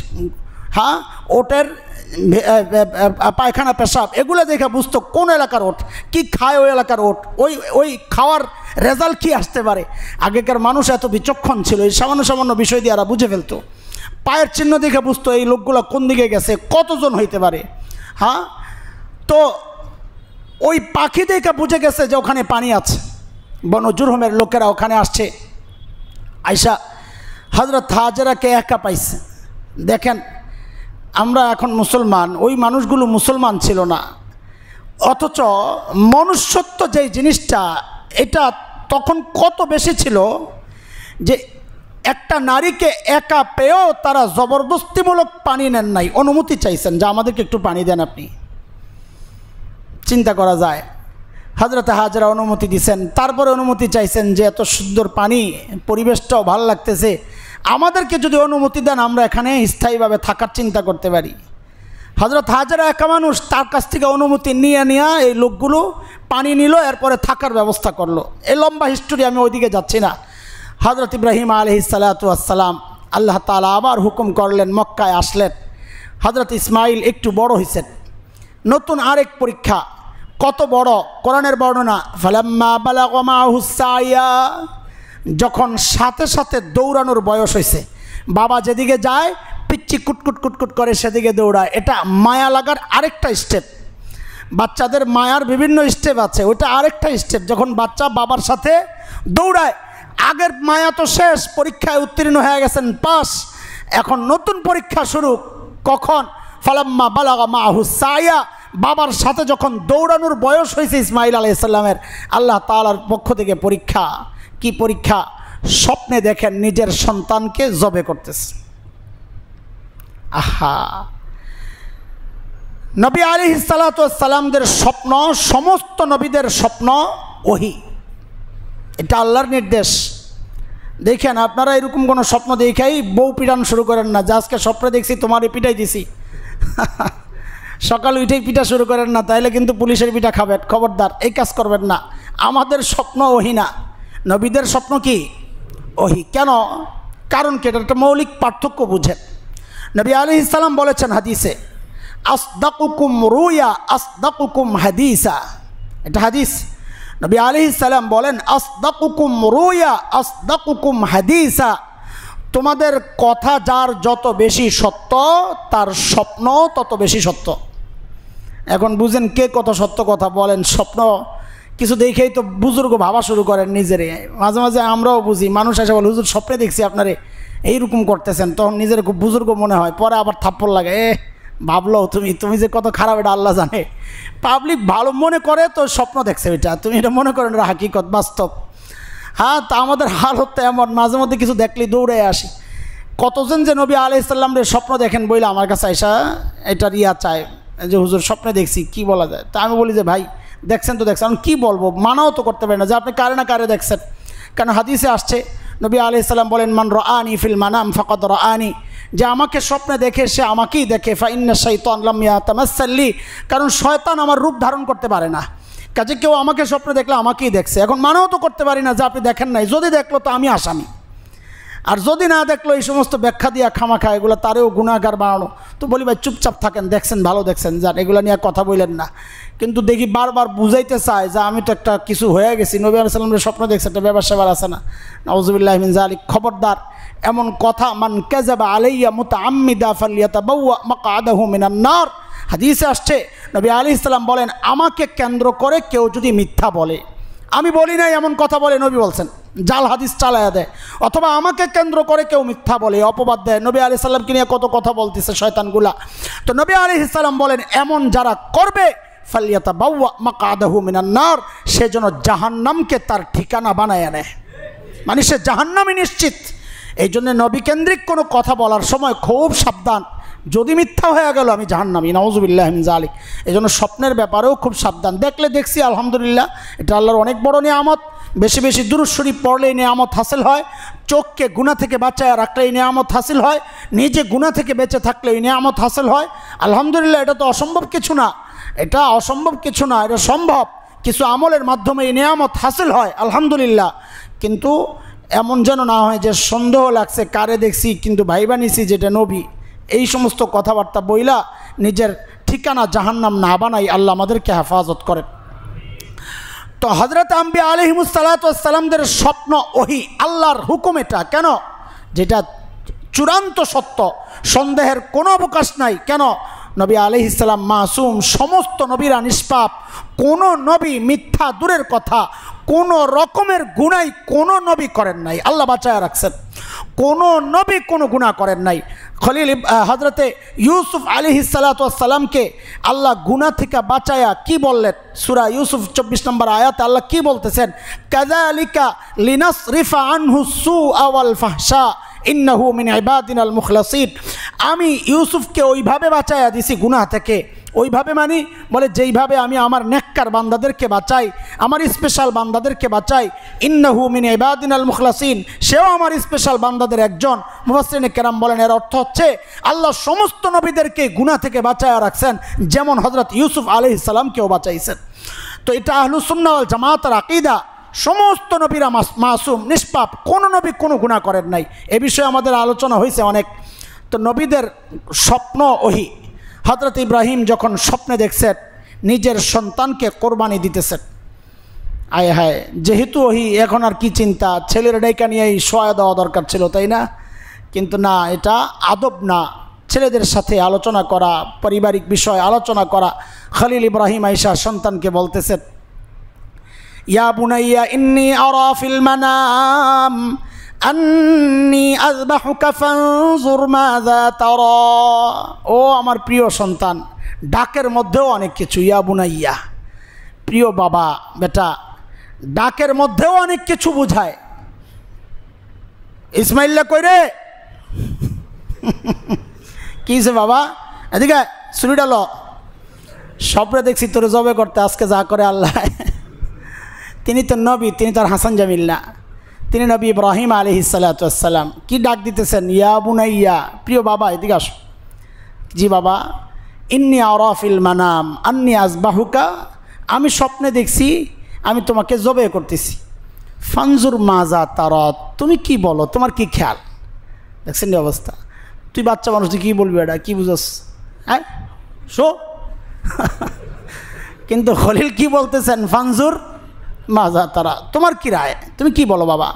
হ্যাঁ ওটের পায়খানা পেশাব এগুলো দেখে বুঝতো কোন এলাকার ওট কি খায় ওই এলাকার ওট ওই ওই খাওয়ার রেজাল্ট কি আসতে পারে আগেকার মানুষ এত বিচক্ষণ ছিল এই সামান্য সামান্য বিষয় দিয়ে এরা বুঝে ফেলতো পায়ের চিহ্ন দেখে বুঝতো এই লোকগুলো কোন দিকে গেছে কতজন হইতে পারে হ্যাঁ তো ওই পাখি দেখে বুঝে গেছে যে ওখানে পানি আছে বনজুরহমের লোকেরা ওখানে আসছে আয়সা হজরত হাজেরাকে একা পাইছে দেখেন আমরা এখন মুসলমান ওই মানুষগুলো মুসলমান ছিল না অথচ মনুষ্যত্ব যে জিনিসটা এটা তখন কত বেশি ছিল যে একটা নারীকে একা পেয়েও তারা জবরদস্তিমূলক পানি নেন নাই অনুমতি চাইছেন যে আমাদেরকে একটু পানি দেন আপনি চিন্তা করা যায় হাজরতে হাজরা অনুমতি দিছেন তারপরে অনুমতি চাইছেন যে এত সুন্দর পানি পরিবেশটাও ভাল লাগতেছে আমাদেরকে যদি অনুমতি দেন আমরা এখানে স্থায়ীভাবে থাকার চিন্তা করতে পারি হজরত হাজারা একা মানুষ তার কাছ থেকে অনুমতি নিয়ে নিয়ে এই লোকগুলো পানি নিল এরপরে থাকার ব্যবস্থা করলো এই লম্বা হিস্টোরি আমি ওইদিকে যাচ্ছি না হজরত ইব্রাহিম আলহি সালাতাম আল্লাহ তালা আবার হুকুম করলেন মক্কায় আসলেন হজরত ইসমাইল একটু বড় হয়েছেন নতুন আরেক পরীক্ষা কত বড় কোরআনের বর্ণনা ফালাম্মা বালাগমা হুসাইয়া যখন সাথে সাথে দৌড়ানোর বয়স হয়েছে বাবা যেদিকে যায় পিচ্ছি কুটকুট কুটকুট করে সেদিকে দৌড়ায় এটা মায়া লাগার আরেকটা স্টেপ বাচ্চাদের মায়ার বিভিন্ন স্টেপ আছে ওটা আরেকটা স্টেপ যখন বাচ্চা বাবার সাথে দৌড়ায় আগের মায়া তো শেষ পরীক্ষায় উত্তীর্ণ হয়ে গেছেন পাস এখন নতুন পরীক্ষা শুরু কখন ফালাম্মা বালাগা মাহু সায়া বাবার সাথে যখন দৌড়ানোর বয়স হয়েছে ইসমাইল ইসলামের আল্লাহ তালার পক্ষ থেকে পরীক্ষা কি পরীক্ষা স্বপ্নে দেখেন নিজের সন্তানকে জবে করতেছে আহা নবী আলি সালাতামদের স্বপ্ন সমস্ত নবীদের স্বপ্ন ওহি এটা আল্লাহর নির্দেশ দেখেন আপনারা এরকম কোনো স্বপ্ন দেখেই বউ পিটান শুরু করেন না যে আজকে স্বপ্নে দেখছি এই পিটাই দিছি সকাল উঠেই পিঠা শুরু করেন না তাইলে কিন্তু পুলিশের পিঠা খাবেন খবরদার এই কাজ করবেন না আমাদের স্বপ্ন ওহি না নবীদের স্বপ্ন কি ওহি কেন কারণ কি এটা একটা মৌলিক পার্থক্য বুঝেন নবী আলী ইসলাম বলেছেন হাদিসে আসদাকুকুম রুয়া আসদাকুকুম হাদিসা এটা হাদিস নবী আলি ইসালাম বলেন আসদাকুকুম রুয়া আসদাকুকুম হাদিসা তোমাদের কথা যার যত বেশি সত্য তার স্বপ্ন তত বেশি সত্য এখন বুঝেন কে কত সত্য কথা বলেন স্বপ্ন কিছু দেখেই তো বুজুর্গ ভাবা শুরু করেন নিজেরে মাঝে মাঝে আমরাও বুঝি মানুষ এসে বলে হুজুর স্বপ্নে দেখছি আপনারে এইরকম করতেছেন তখন নিজের খুব বুজুর্গ মনে হয় পরে আবার থাপ্পড় লাগে এ ভাবলো তুমি তুমি যে কত খারাপ এটা আল্লাহ জানে পাবলিক ভালো মনে করে তো স্বপ্ন দেখছে এটা তুমি এটা মনে করেন এটা হাকিকত বাস্তব হ্যাঁ তা আমাদের হাল হতো এমন মাঝে মধ্যে কিছু দেখলে দৌড়ে আসি কতজন যে নবী আলি রে স্বপ্ন দেখেন বইলে আমার কাছে আইসা এটা রিয়া চায় যে হুজুর স্বপ্নে দেখছি কি বলা যায় তা আমি বলি যে ভাই দেখছেন তো দেখছেন কি বলবো মানাও তো করতে পারি না যে আপনি কারে না কারে দেখছেন কেন হাদিসে আসছে নবী আলি সাল্লাম বলেন মান রানি ফিল মানাম ফকত রানি যে আমাকে স্বপ্নে দেখে সে আমাকেই দেখে ফাইন্না শৈতান লামিয়া তামাসাল্লি কারণ শয়তান আমার রূপ ধারণ করতে পারে না কাজে কেউ আমাকে স্বপ্নে দেখলে আমাকেই দেখছে এখন মানেও তো করতে পারি না যে আপনি দেখেন নাই যদি দেখলো তো আমি আসামি আর যদি না দেখলো এই সমস্ত ব্যাখ্যা দিয়া খামা খায় এগুলো তারেও গুণাগার বাড়ানো তো বলি ভাই চুপচাপ থাকেন দেখছেন ভালো দেখছেন যান এগুলো নিয়ে কথা বললেন না কিন্তু দেখি বারবার বুঝাইতে চায় যে আমি তো একটা কিছু হয়ে গেছি নবী আলাইসাল্লামের স্বপ্ন দেখছে একটা ব্যবসা সেবার আছে না নজবুল্লাহ মিনজা আলী খবরদার এমন কথা মান কেজাবা আলাইয়া মুতা আম্মিদা ফালিয়াতা বউয়া মাকা আদাহু মিনান্নার হাদিসে আসছে নবী আলি ইসলাম বলেন আমাকে কেন্দ্র করে কেউ যদি মিথ্যা বলে আমি বলি নাই এমন কথা বলে নবী বলছেন জাল হাদিস চালায়া দেয় অথবা আমাকে কেন্দ্র করে কেউ মিথ্যা বলে অপবাদ দেয় নবী আলি সাল্লামকে নিয়ে কত কথা বলতেছে শয়তানগুলা তো নবী আলি ইসাল্লাম বলেন এমন যারা করবে ফালিয়াতা বাউয়া মাকাদাহু মিনান্নার সে যেন জাহান্নামকে তার ঠিকানা বানায় নেয় মানে সে জাহান্নামই নিশ্চিত এই জন্য নবীকেন্দ্রিক কোনো কথা বলার সময় খুব সাবধান যদি মিথ্যা হয়ে গেল আমি জাহান্নামি নওয়াজুবিল্লাহ হিমজা আলী এই জন্য স্বপ্নের ব্যাপারেও খুব সাবধান দেখলে দেখছি আলহামদুলিল্লাহ এটা আল্লাহর অনেক বড় নিয়ামত বেশি বেশি দুরুশরীফ পড়লে নিয়ামত হাসিল হয় চোখকে গুণা থেকে বাঁচায় একটা এই নিয়ামত হাসিল হয় নিজে গুণা থেকে বেঁচে থাকলে এই নিয়ামত হাসিল হয় আলহামদুলিল্লাহ এটা তো অসম্ভব কিছু না এটা অসম্ভব কিছু না এটা সম্ভব কিছু আমলের মাধ্যমে এই নিয়ামত হাসিল হয় আলহামদুলিল্লাহ কিন্তু এমন যেন না হয় যে সন্দেহ লাগছে কারে দেখছি কিন্তু ভাই বানিয়েছি যেটা নবী এই সমস্ত কথাবার্তা বইলা নিজের ঠিকানা জাহান্নাম না বানাই আল্লাহ আমাদেরকে হেফাজত করেন তো হজরত আম্বি আলহিমুসালাতামদের স্বপ্ন ওহি আল্লাহর হুকুম এটা কেন যেটা চূড়ান্ত সত্য সন্দেহের কোনো অবকাশ নাই কেন নবী আলহিসাল্লাম মাসুম সমস্ত নবীরা নিষ্পাপ কোনো নবী মিথ্যা দূরের কথা কোন রকমের গুণাই কোনো নবী করেন নাই আল্লাহ বাঁচায় রাখছেন কোনো নবী কোনো গুণা করেন নাই खलील हजरते यूसुफ सलाम के अल्लाह गुना थे बाचाया कि बोलें सुरा यूसुफ चौबीस नम्बर आयाते आल्ला बोलते हैं कदा अलिका लिनस रिफा अनहुसू अवल फाह ইন্নাহু মিন আইবাদিন আল আমি ইউসুফকে ওইভাবে বাঁচাইয়া দিছি গুনাহ থেকে ওইভাবে মানি বলে যেইভাবে আমি আমার নেককার বান্দাদেরকে বাঁচাই আমার স্পেশাল বান্দাদেরকে বাঁচাই ইন্নাহু মিন ইবাদিন আল মুখলাসিন সেও আমার স্পেশাল বান্দাদের একজন মুহাসিন কেরাম বলেন এর অর্থ হচ্ছে আল্লাহ সমস্ত নবীদেরকে গুণা থেকে বাঁচায়া রাখছেন যেমন হজরত ইউসুফ আলি ইসালামকেও বাঁচাইছেন তো এটা আহলুসুন্নাওয়াল জামাতার আকিদা সমস্ত নবীরা মাসুম নিষ্পাপ কোনো নবী কোনো গুণা করেন নাই এ বিষয়ে আমাদের আলোচনা হয়েছে অনেক তো নবীদের স্বপ্ন ওহি হজরত ইব্রাহিম যখন স্বপ্নে দেখছেন নিজের সন্তানকে কোরবানি দিতেছেন আয় হায় যেহেতু ওহি এখন আর কি চিন্তা ছেলের ডাইকা নিয়েই সয়া দেওয়া দরকার ছিল তাই না কিন্তু না এটা আদব না ছেলেদের সাথে আলোচনা করা পারিবারিক বিষয় আলোচনা করা খালিল ইব্রাহিম আইসা সন্তানকে বলতেছেন ইয়া বুনাইয়া ইন্নি আরা মানাম আন্নি আজবাহুকা ফানজুর মাযা তারা ও আমার প্রিয় সন্তান ডাকের মধ্যেও অনেক কিছু ইয়া বুনাইয়া প্রিয় বাবা বেটা ডাকের মধ্যেও অনেক কিছু বুঝায় ইসমাইল্লা কই রে কি বাবা এদিকে শুরুটা ল সবরে দেখছি তোরে জবে করতে আজকে যা করে আল্লাহ তিনি তো নবী তিনি আর হাসান জামিল না তিনি নবী ইব্রাহিম আলি সালাতাম কি ডাক দিতেছেন ইয়া বুনাইয়া প্রিয় বাবা এদিকে আস জি বাবা ইন্নি আরফিল মানাম আন্নি আজবাহুকা আমি স্বপ্নে দেখছি আমি তোমাকে জবে করতেছি ফানজুর মাজা তারত তুমি কি বলো তোমার কি খেয়াল দেখছেন অবস্থা তুই বাচ্চা মানুষ কি কী বলবি এটা কী বুঝোস হ্যাঁ শো কিন্তু হলিল কি বলতেছেন ফানজুর মাজা তারা তোমার কী রায় তুমি কি বলো বাবা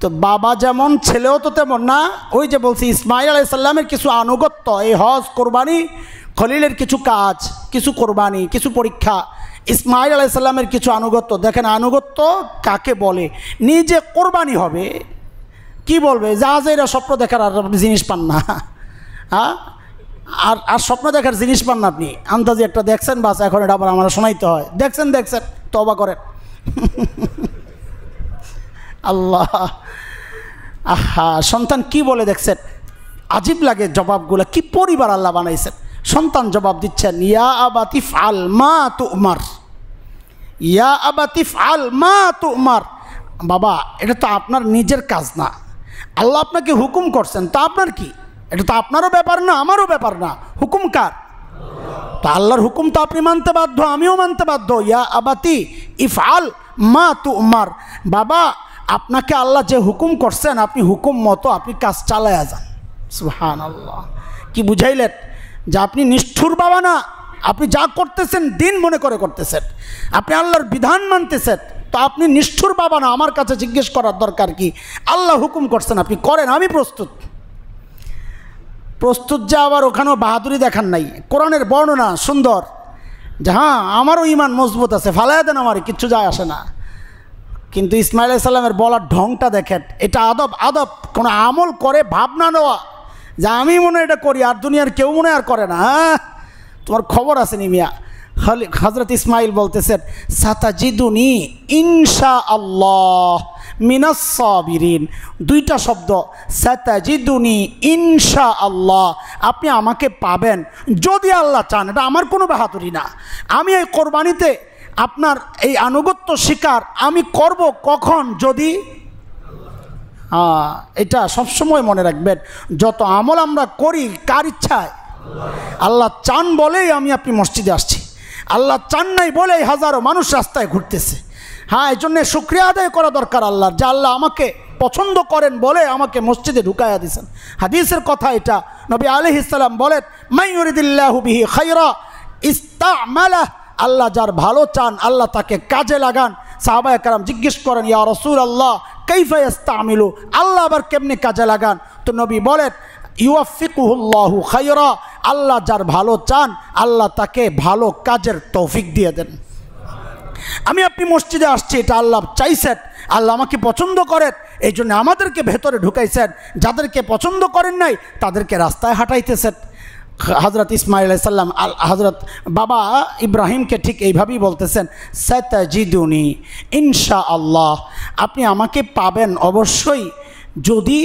তো বাবা যেমন ছেলেও তো তেমন না ওই যে বলছি ইসমাইল আলাইসাল্লামের কিছু আনুগত্য এই হজ কোরবানি খলিলের কিছু কাজ কিছু কোরবানি কিছু পরীক্ষা ইসমাইল আলাইসাল্লামের কিছু আনুগত্য দেখেন আনুগত্য কাকে বলে নিজে কোরবানি হবে কি বলবে যা যে এরা স্বপ্ন দেখার আর জিনিস পান না হ্যাঁ আর আর স্বপ্ন দেখার জিনিস পান না আপনি আন্দাজি একটা দেখছেন বাস এখন এটা আবার আমার শোনাইতে হয় দেখছেন দেখছেন তবা করেন আল্লাহ আহা সন্তান কি বলে দেখছেন আজীব লাগে জবাবগুলো কি পরিবার আল্লাহ বানাইছেন সন্তান জবাব দিচ্ছেন ইয়া আবাতিফ আল মা তু উমার ইয়া আবাতিফ আল মা তু উমার বাবা এটা তো আপনার নিজের কাজ না আল্লাহ আপনাকে হুকুম করছেন তা আপনার কি এটা তো আপনারও ব্যাপার না আমারও ব্যাপার না হুকুম কার তা আল্লাহর হুকুম তো আপনি মানতে বাধ্য আমিও মানতে বাধ্য ইয়া আবাতি ইফ আল মা তু উমার বাবা আপনাকে আল্লাহ যে হুকুম করছেন আপনি হুকুম মতো আপনি কাজ চালায়া যান সুহান আল্লাহ কি বুঝাইলেন যে আপনি নিষ্ঠুর বাবা না আপনি যা করতেছেন দিন মনে করে করতেছেন আপনি আল্লাহর বিধান মানতেছেন তো আপনি নিষ্ঠুর বাবা না আমার কাছে জিজ্ঞেস করার দরকার কি আল্লাহ হুকুম করছেন আপনি করেন আমি প্রস্তুত প্রস্তুত যা আবার ওখানেও বাহাদুরি দেখান নাই কোরআনের বর্ণনা সুন্দর যে হ্যাঁ আমারও ইমান মজবুত আছে ফালাইয়া দেন আমার কিচ্ছু যায় আসে না কিন্তু ইসমাইল সাল্লামের বলার ঢংটা দেখেন এটা আদব আদব কোনো আমল করে ভাবনা নেওয়া যে আমি মনে এটা করি আর দুনিয়ার কেউ মনে আর করে না হ্যাঁ তোমার খবর আছে নিমিয়া হজরত ইসমাইল বলতেছেন জিদুনি ইনশা আল্লাহ মিনাসবিরিন দুইটা শব্দ সাতাজিদুনি ইনশা আল্লাহ আপনি আমাকে পাবেন যদি আল্লাহ চান এটা আমার কোনো বাহাদুরি না আমি এই কোরবানিতে আপনার এই আনুগত্য শিকার আমি করব কখন যদি এটা সবসময় মনে রাখবেন যত আমল আমরা করি কার ইচ্ছায় আল্লাহ চান বলেই আমি আপনি মসজিদে আসছি আল্লাহ চান নাই বলেই হাজারো মানুষ রাস্তায় ঘুরতেছে হ্যাঁ এই জন্যে শুক্রিয়া আদায় করা দরকার আল্লাহর যে আল্লাহ আমাকে পছন্দ করেন বলে আমাকে মসজিদে ঢুকাইয়া দিয়েছেন হাদিসের কথা এটা নবী আলি ইসলাম বলেন খাইরা ইস্তা মালাহ আল্লাহ যার ভালো চান আল্লাহ তাকে কাজে লাগান সাহাবা একরাম জিজ্ঞেস করেন ইয়া রসুল আল্লাহ কৈফা আমিলু আল্লাহ আবার কেমনি কাজে লাগান তো নবী বলেন ইউফিকুহুল্লাহু খাইরা আল্লাহ যার ভালো চান আল্লাহ তাকে ভালো কাজের তৌফিক দিয়ে দেন আমি আপনি মসজিদে আসছি এটা আল্লাহ চাইছেন আল্লাহ আমাকে পছন্দ করেন এই জন্য আমাদেরকে ভেতরে ঢুকাইছেন যাদেরকে পছন্দ করেন নাই তাদেরকে রাস্তায় হাঁটাইতেছেন হজরত ইসমাইল সাল্লাম আল হজরত বাবা ইব্রাহিমকে ঠিক এইভাবেই বলতেছেন জিদুনি ইনশা আল্লাহ আপনি আমাকে পাবেন অবশ্যই যদি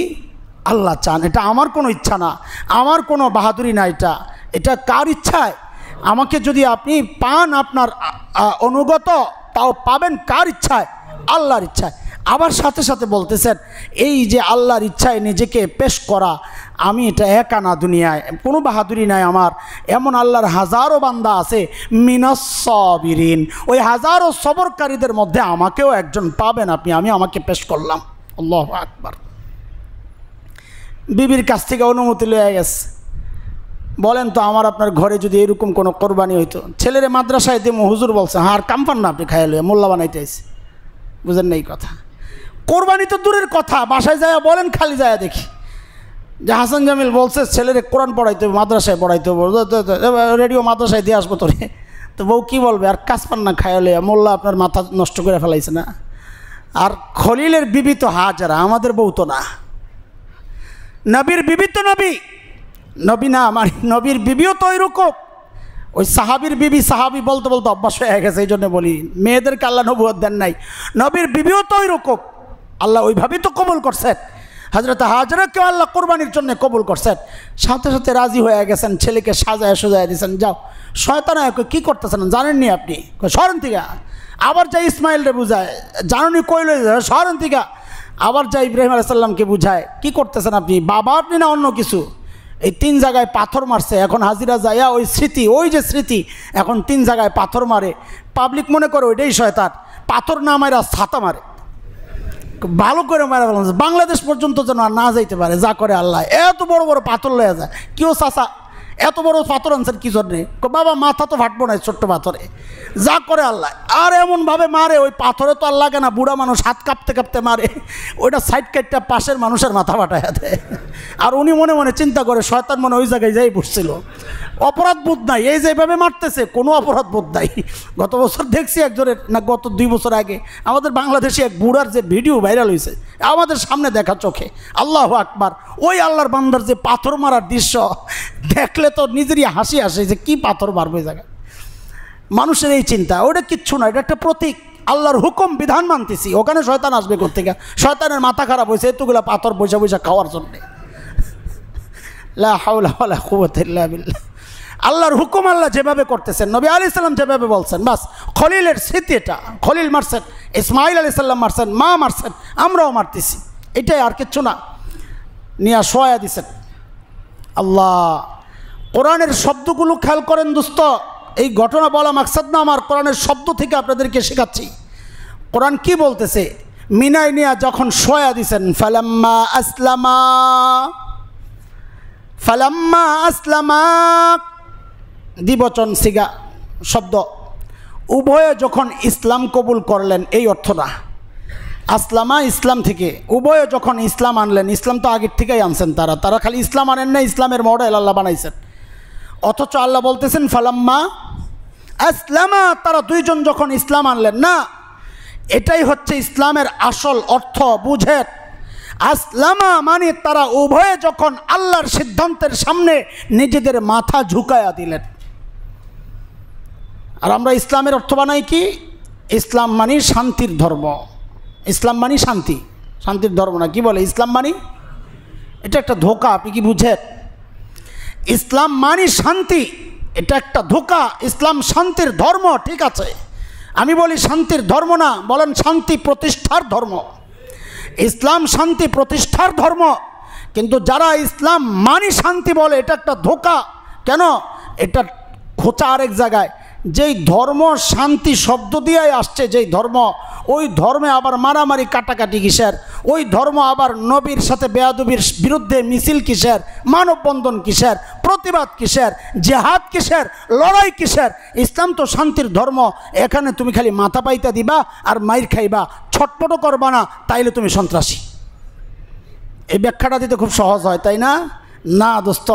আল্লাহ চান এটা আমার কোনো ইচ্ছা না আমার কোনো বাহাদুরি না এটা এটা কার ইচ্ছায় আমাকে যদি আপনি পান আপনার অনুগত পাও পাবেন কার ইচ্ছায় আল্লাহর ইচ্ছায় আবার সাথে সাথে বলতেছেন এই যে আল্লাহর ইচ্ছায় নিজেকে পেশ করা আমি এটা একা না দুনিয়ায় কোনো বাহাদুরি নাই আমার এমন আল্লাহর হাজারো বান্দা আছে মিনসবিরিন ওই হাজারো সবরকারীদের মধ্যে আমাকেও একজন পাবেন আপনি আমি আমাকে পেশ করলাম আল্লাহ আকবর বিবির কাছ থেকে অনুমতি লয়ে গেছে বলেন তো আমার আপনার ঘরে যদি এরকম কোনো কোরবানি হইতো ছেলেরে মাদ্রাসায় দেবো হুজুর বলছে হার হ্যাঁ, কাম্পান না আপনি খাইয়া মোল্লা বানাইতে আসি বুঝেন না এই কথা কোরবানি তো দূরের কথা বাসায় যায় বলেন খালি যায় দেখি যে হাসান জামিল বলছে ছেলেরে কোরআন পড়াইতে হবে মাদ্রাসায় পড়াইতে হবে রেডিও মাদ্রাসায় দিয়ে আসবো তোরে তো বউ কী বলবে আর কাজপান না খায়া মোল্লা আপনার মাথা নষ্ট করে ফেলাইছে না আর খলিলের বিবি তো হাজারা আমাদের বউ তো না নবীর বিবি তো নবী নবী না আমার নবীর বিবিও তো ওইরকম ওই সাহাবির বিবি সাহাবি বলতে বলতে অভ্যাস হয়ে গেছে এই জন্য বলি মেয়েদেরকে আল্লাহ নবুয়ত দেন নাই নবীর বিবিও তো ওইরকম আল্লাহ ওইভাবেই তো কবুল করছেন হাজরত হাজরাকেও আল্লাহ কোরবানির জন্য কবুল করছেন সাথে সাথে রাজি হয়ে গেছেন ছেলেকে সাজায় সোজায় দিয়েছেন যাও শয়তান কি করতেছেন জানেননি আপনি সরেন আবার আবার ইসমাইল ইসমাইলরে বুঝায় জাননি কইল সরেন আবার যাই ইব্রাহিম আলাইসাল্লামকে বুঝায় কি করতেছেন আপনি বাবা আপনি না অন্য কিছু এই তিন জায়গায় পাথর মারছে এখন হাজিরা যায়া ওই স্মৃতি ওই যে স্মৃতি এখন তিন জায়গায় পাথর মারে পাবলিক মনে করে ওইটাই শয়তান পাথর না মারা ছাতা মারে ভালো করে মারা বাংলাদেশ পর্যন্ত যেন আর না যাইতে পারে যা করে আল্লাহ এত বড় বড় পাথর লয়ে যায় কেউ চাষা এত বড় পাথর আনছেন কি জন্যে বাবা মাথা তো ফাটবো না ছোট্ট পাথরে যা করে আল্লাহ আর এমনভাবে মারে ওই পাথরে তো আর লাগে না বুড়া মানুষ হাত কাঁপতে কাঁপতে মারে ওইটা সাইড কাইটটা পাশের মানুষের মাথা ফাটায় দেয় আর উনি মনে মনে চিন্তা করে শয়তান মনে ওই জায়গায় যাই বসছিল অপরাধ বোধ নাই এই যেভাবে মারতেছে কোনো অপরাধ বোধ নাই গত বছর দেখছি একজনের না গত দুই বছর আগে আমাদের বাংলাদেশে এক বুড়ার যে ভিডিও ভাইরাল হয়েছে আমাদের সামনে দেখা চোখে আল্লাহ আকবার ওই আল্লাহর বান্দার যে পাথর মারার দৃশ্য দেখলে তো নিজেরই হাসি আসে যে কি পাথর মারবে জায়গায় মানুষের এই চিন্তা ওটা কিচ্ছু না এটা একটা প্রতীক আল্লাহর হুকুম বিধান মানতেছি ওখানে শয়তান আসবে গিয়ে শয়তানের মাথা খারাপ হয়েছে এতগুলো পাথর পয়সা পয়সা খাওয়ার জন্যে আল্লাহর হুকুম আল্লাহ যেভাবে করতেছেন নবী আলি সাল্লাম যেভাবে বলছেন বাস খলিলের স্মৃতি এটা খলিল মারছেন ইসমাইল আলি সাল্লাম মারছেন মা মারছেন আমরাও মারতেছি এটাই আর কিচ্ছু না নিয়ে শোয়া দিছেন আল্লাহ কোরআনের শব্দগুলো খেয়াল করেন দোস্ত এই ঘটনা বলা মাকসাদ না আমার কোরআনের শব্দ থেকে আপনাদেরকে শেখাচ্ছি কোরআন কি বলতেছে মিনাই নিয়া যখন সয়া দিছেন ফালাম্মা আসলামা ফালাম্মা আসলামা দ্বিবচন সিগা শব্দ উভয়ে যখন ইসলাম কবুল করলেন এই অর্থটা আসলামা ইসলাম থেকে উভয়ে যখন ইসলাম আনলেন ইসলাম তো আগের থেকেই আনছেন তারা তারা খালি ইসলাম আনেন না ইসলামের মডেল আল্লাহ বানাইছেন অথচ আল্লাহ বলতেছেন ফালাম্মা আসলামা তারা দুইজন যখন ইসলাম আনলেন না এটাই হচ্ছে ইসলামের আসল অর্থ বুঝেন আসলামা মানে তারা উভয়ে যখন আল্লাহর সিদ্ধান্তের সামনে নিজেদের মাথা ঝুঁকায়া দিলেন আর আমরা ইসলামের অর্থ বানাই কি ইসলাম মানি শান্তির ধর্ম ইসলাম মানি শান্তি শান্তির ধর্ম না কি বলে ইসলাম মানি এটা একটা ধোকা আপনি কি বুঝেন ইসলাম মানি শান্তি এটা একটা ধোকা ইসলাম শান্তির ধর্ম ঠিক আছে আমি বলি শান্তির ধর্ম না বলেন শান্তি প্রতিষ্ঠার ধর্ম ইসলাম শান্তি প্রতিষ্ঠার ধর্ম কিন্তু যারা ইসলাম মানি শান্তি বলে এটা একটা ধোকা কেন এটা খোঁচা আরেক জায়গায় যেই ধর্ম শান্তি শব্দ দিয়ে আসছে যেই ধর্ম ওই ধর্মে আবার মারামারি কাটাকাটি কিসের ওই ধর্ম আবার নবীর সাথে বেয়াদবির বিরুদ্ধে মিছিল কিসের মানববন্ধন কিসের প্রতিবাদ কিসের জেহাদ কিসের লড়াই কিসের ইসলাম তো শান্তির ধর্ম এখানে তুমি খালি মাথা পাইতা দিবা আর মাইর খাইবা ছটপটো করবা না তাইলে তুমি সন্ত্রাসী এই ব্যাখ্যাটা দিতে খুব সহজ হয় তাই না না দোস্ত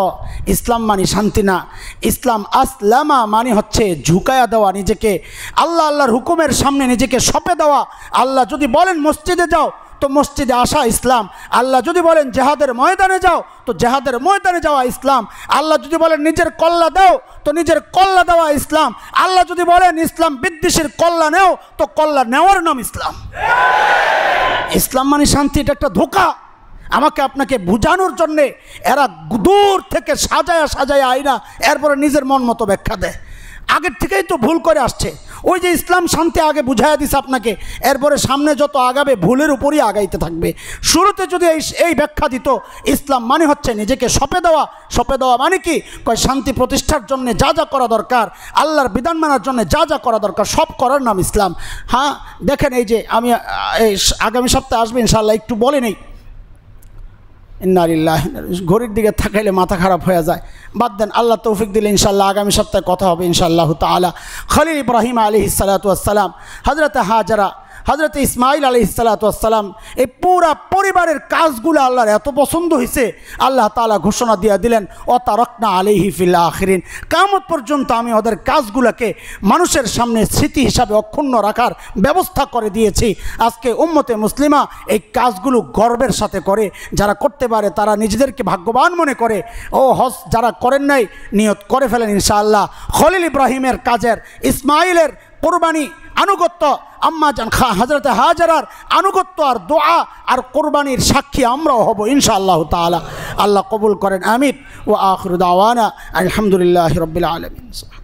ইসলাম মানে শান্তি না ইসলাম আসলামা মানে হচ্ছে ঝুঁকায়া দেওয়া নিজেকে আল্লাহ আল্লাহর হুকুমের সামনে নিজেকে সঁপে দেওয়া আল্লাহ যদি বলেন মসজিদে যাও তো মসজিদে আসা ইসলাম আল্লাহ যদি বলেন জেহাদের ময়দানে যাও তো জেহাদের ময়দানে যাওয়া ইসলাম আল্লাহ যদি বলেন নিজের কল্লা দাও তো নিজের কল্লা দেওয়া ইসলাম আল্লাহ যদি বলেন ইসলাম বিদ্বেষের কল্লা নেও তো কল্লা নেওয়ার নাম ইসলাম ইসলাম মানে শান্তি এটা একটা ধোকা আমাকে আপনাকে বোঝানোর জন্যে এরা দূর থেকে সাজায়া সাজায়া আইনা এরপরে নিজের মন মতো ব্যাখ্যা দেয় আগের থেকেই তো ভুল করে আসছে ওই যে ইসলাম শান্তি আগে বুঝাইয়া দিছে আপনাকে এরপরে সামনে যত আগাবে ভুলের উপরই আগাইতে থাকবে শুরুতে যদি এই এই ব্যাখ্যা দিত ইসলাম মানে হচ্ছে নিজেকে সপে দেওয়া সপে দেওয়া মানে কি কয় শান্তি প্রতিষ্ঠার জন্য যা যা করা দরকার আল্লাহর বিধান মানার জন্য যা যা করা দরকার সব করার নাম ইসলাম হ্যাঁ দেখেন এই যে আমি এই আগামী সপ্তাহে আসবে ইনশাল্লাহ একটু বলে নেই ইন্নারিল্লাহ ঘড়ির দিকে থাকাইলে মাথা খারাপ হয়ে যায় বাদ দেন আল্লাহ তৌফিক দিলে ইনশাল্লাহ আগামী সপ্তাহে কথা হবে ইনশাআল্লাহ তালা খালিল ইব্রাহিম আলী সালাতাম হজরত হাজারা হজরত ইসমাইল আলি সালাতাম এই পুরা পরিবারের কাজগুলো আল্লাহর এত পছন্দ হয়েছে আল্লাহ তালা ঘোষণা দিয়া দিলেন তারকনা আলি হিফিল্লা আখরিন কামত পর্যন্ত আমি ওদের কাজগুলোকে মানুষের সামনে স্মৃতি হিসাবে অক্ষুণ্ণ রাখার ব্যবস্থা করে দিয়েছি আজকে উম্মতে মুসলিমা এই কাজগুলো গর্বের সাথে করে যারা করতে পারে তারা নিজেদেরকে ভাগ্যবান মনে করে ও হজ যারা করেন নাই নিয়ত করে ফেলেন ইনশাআল্লাহ খলিল ইব্রাহিমের কাজের ইসমাইলের কোরবানি আনুগত্য আম্মা জান খা হাজরত হাজারার আনুগত্য আর দোয়া আর কোরবানির সাক্ষী আমরাও হব ইনশা আল্লাহ তালা আল্লাহ কবুল করেন আমিত ও আখরুদ আওয়ানা আলহামদুলিল্লাহ রবিল আলমিন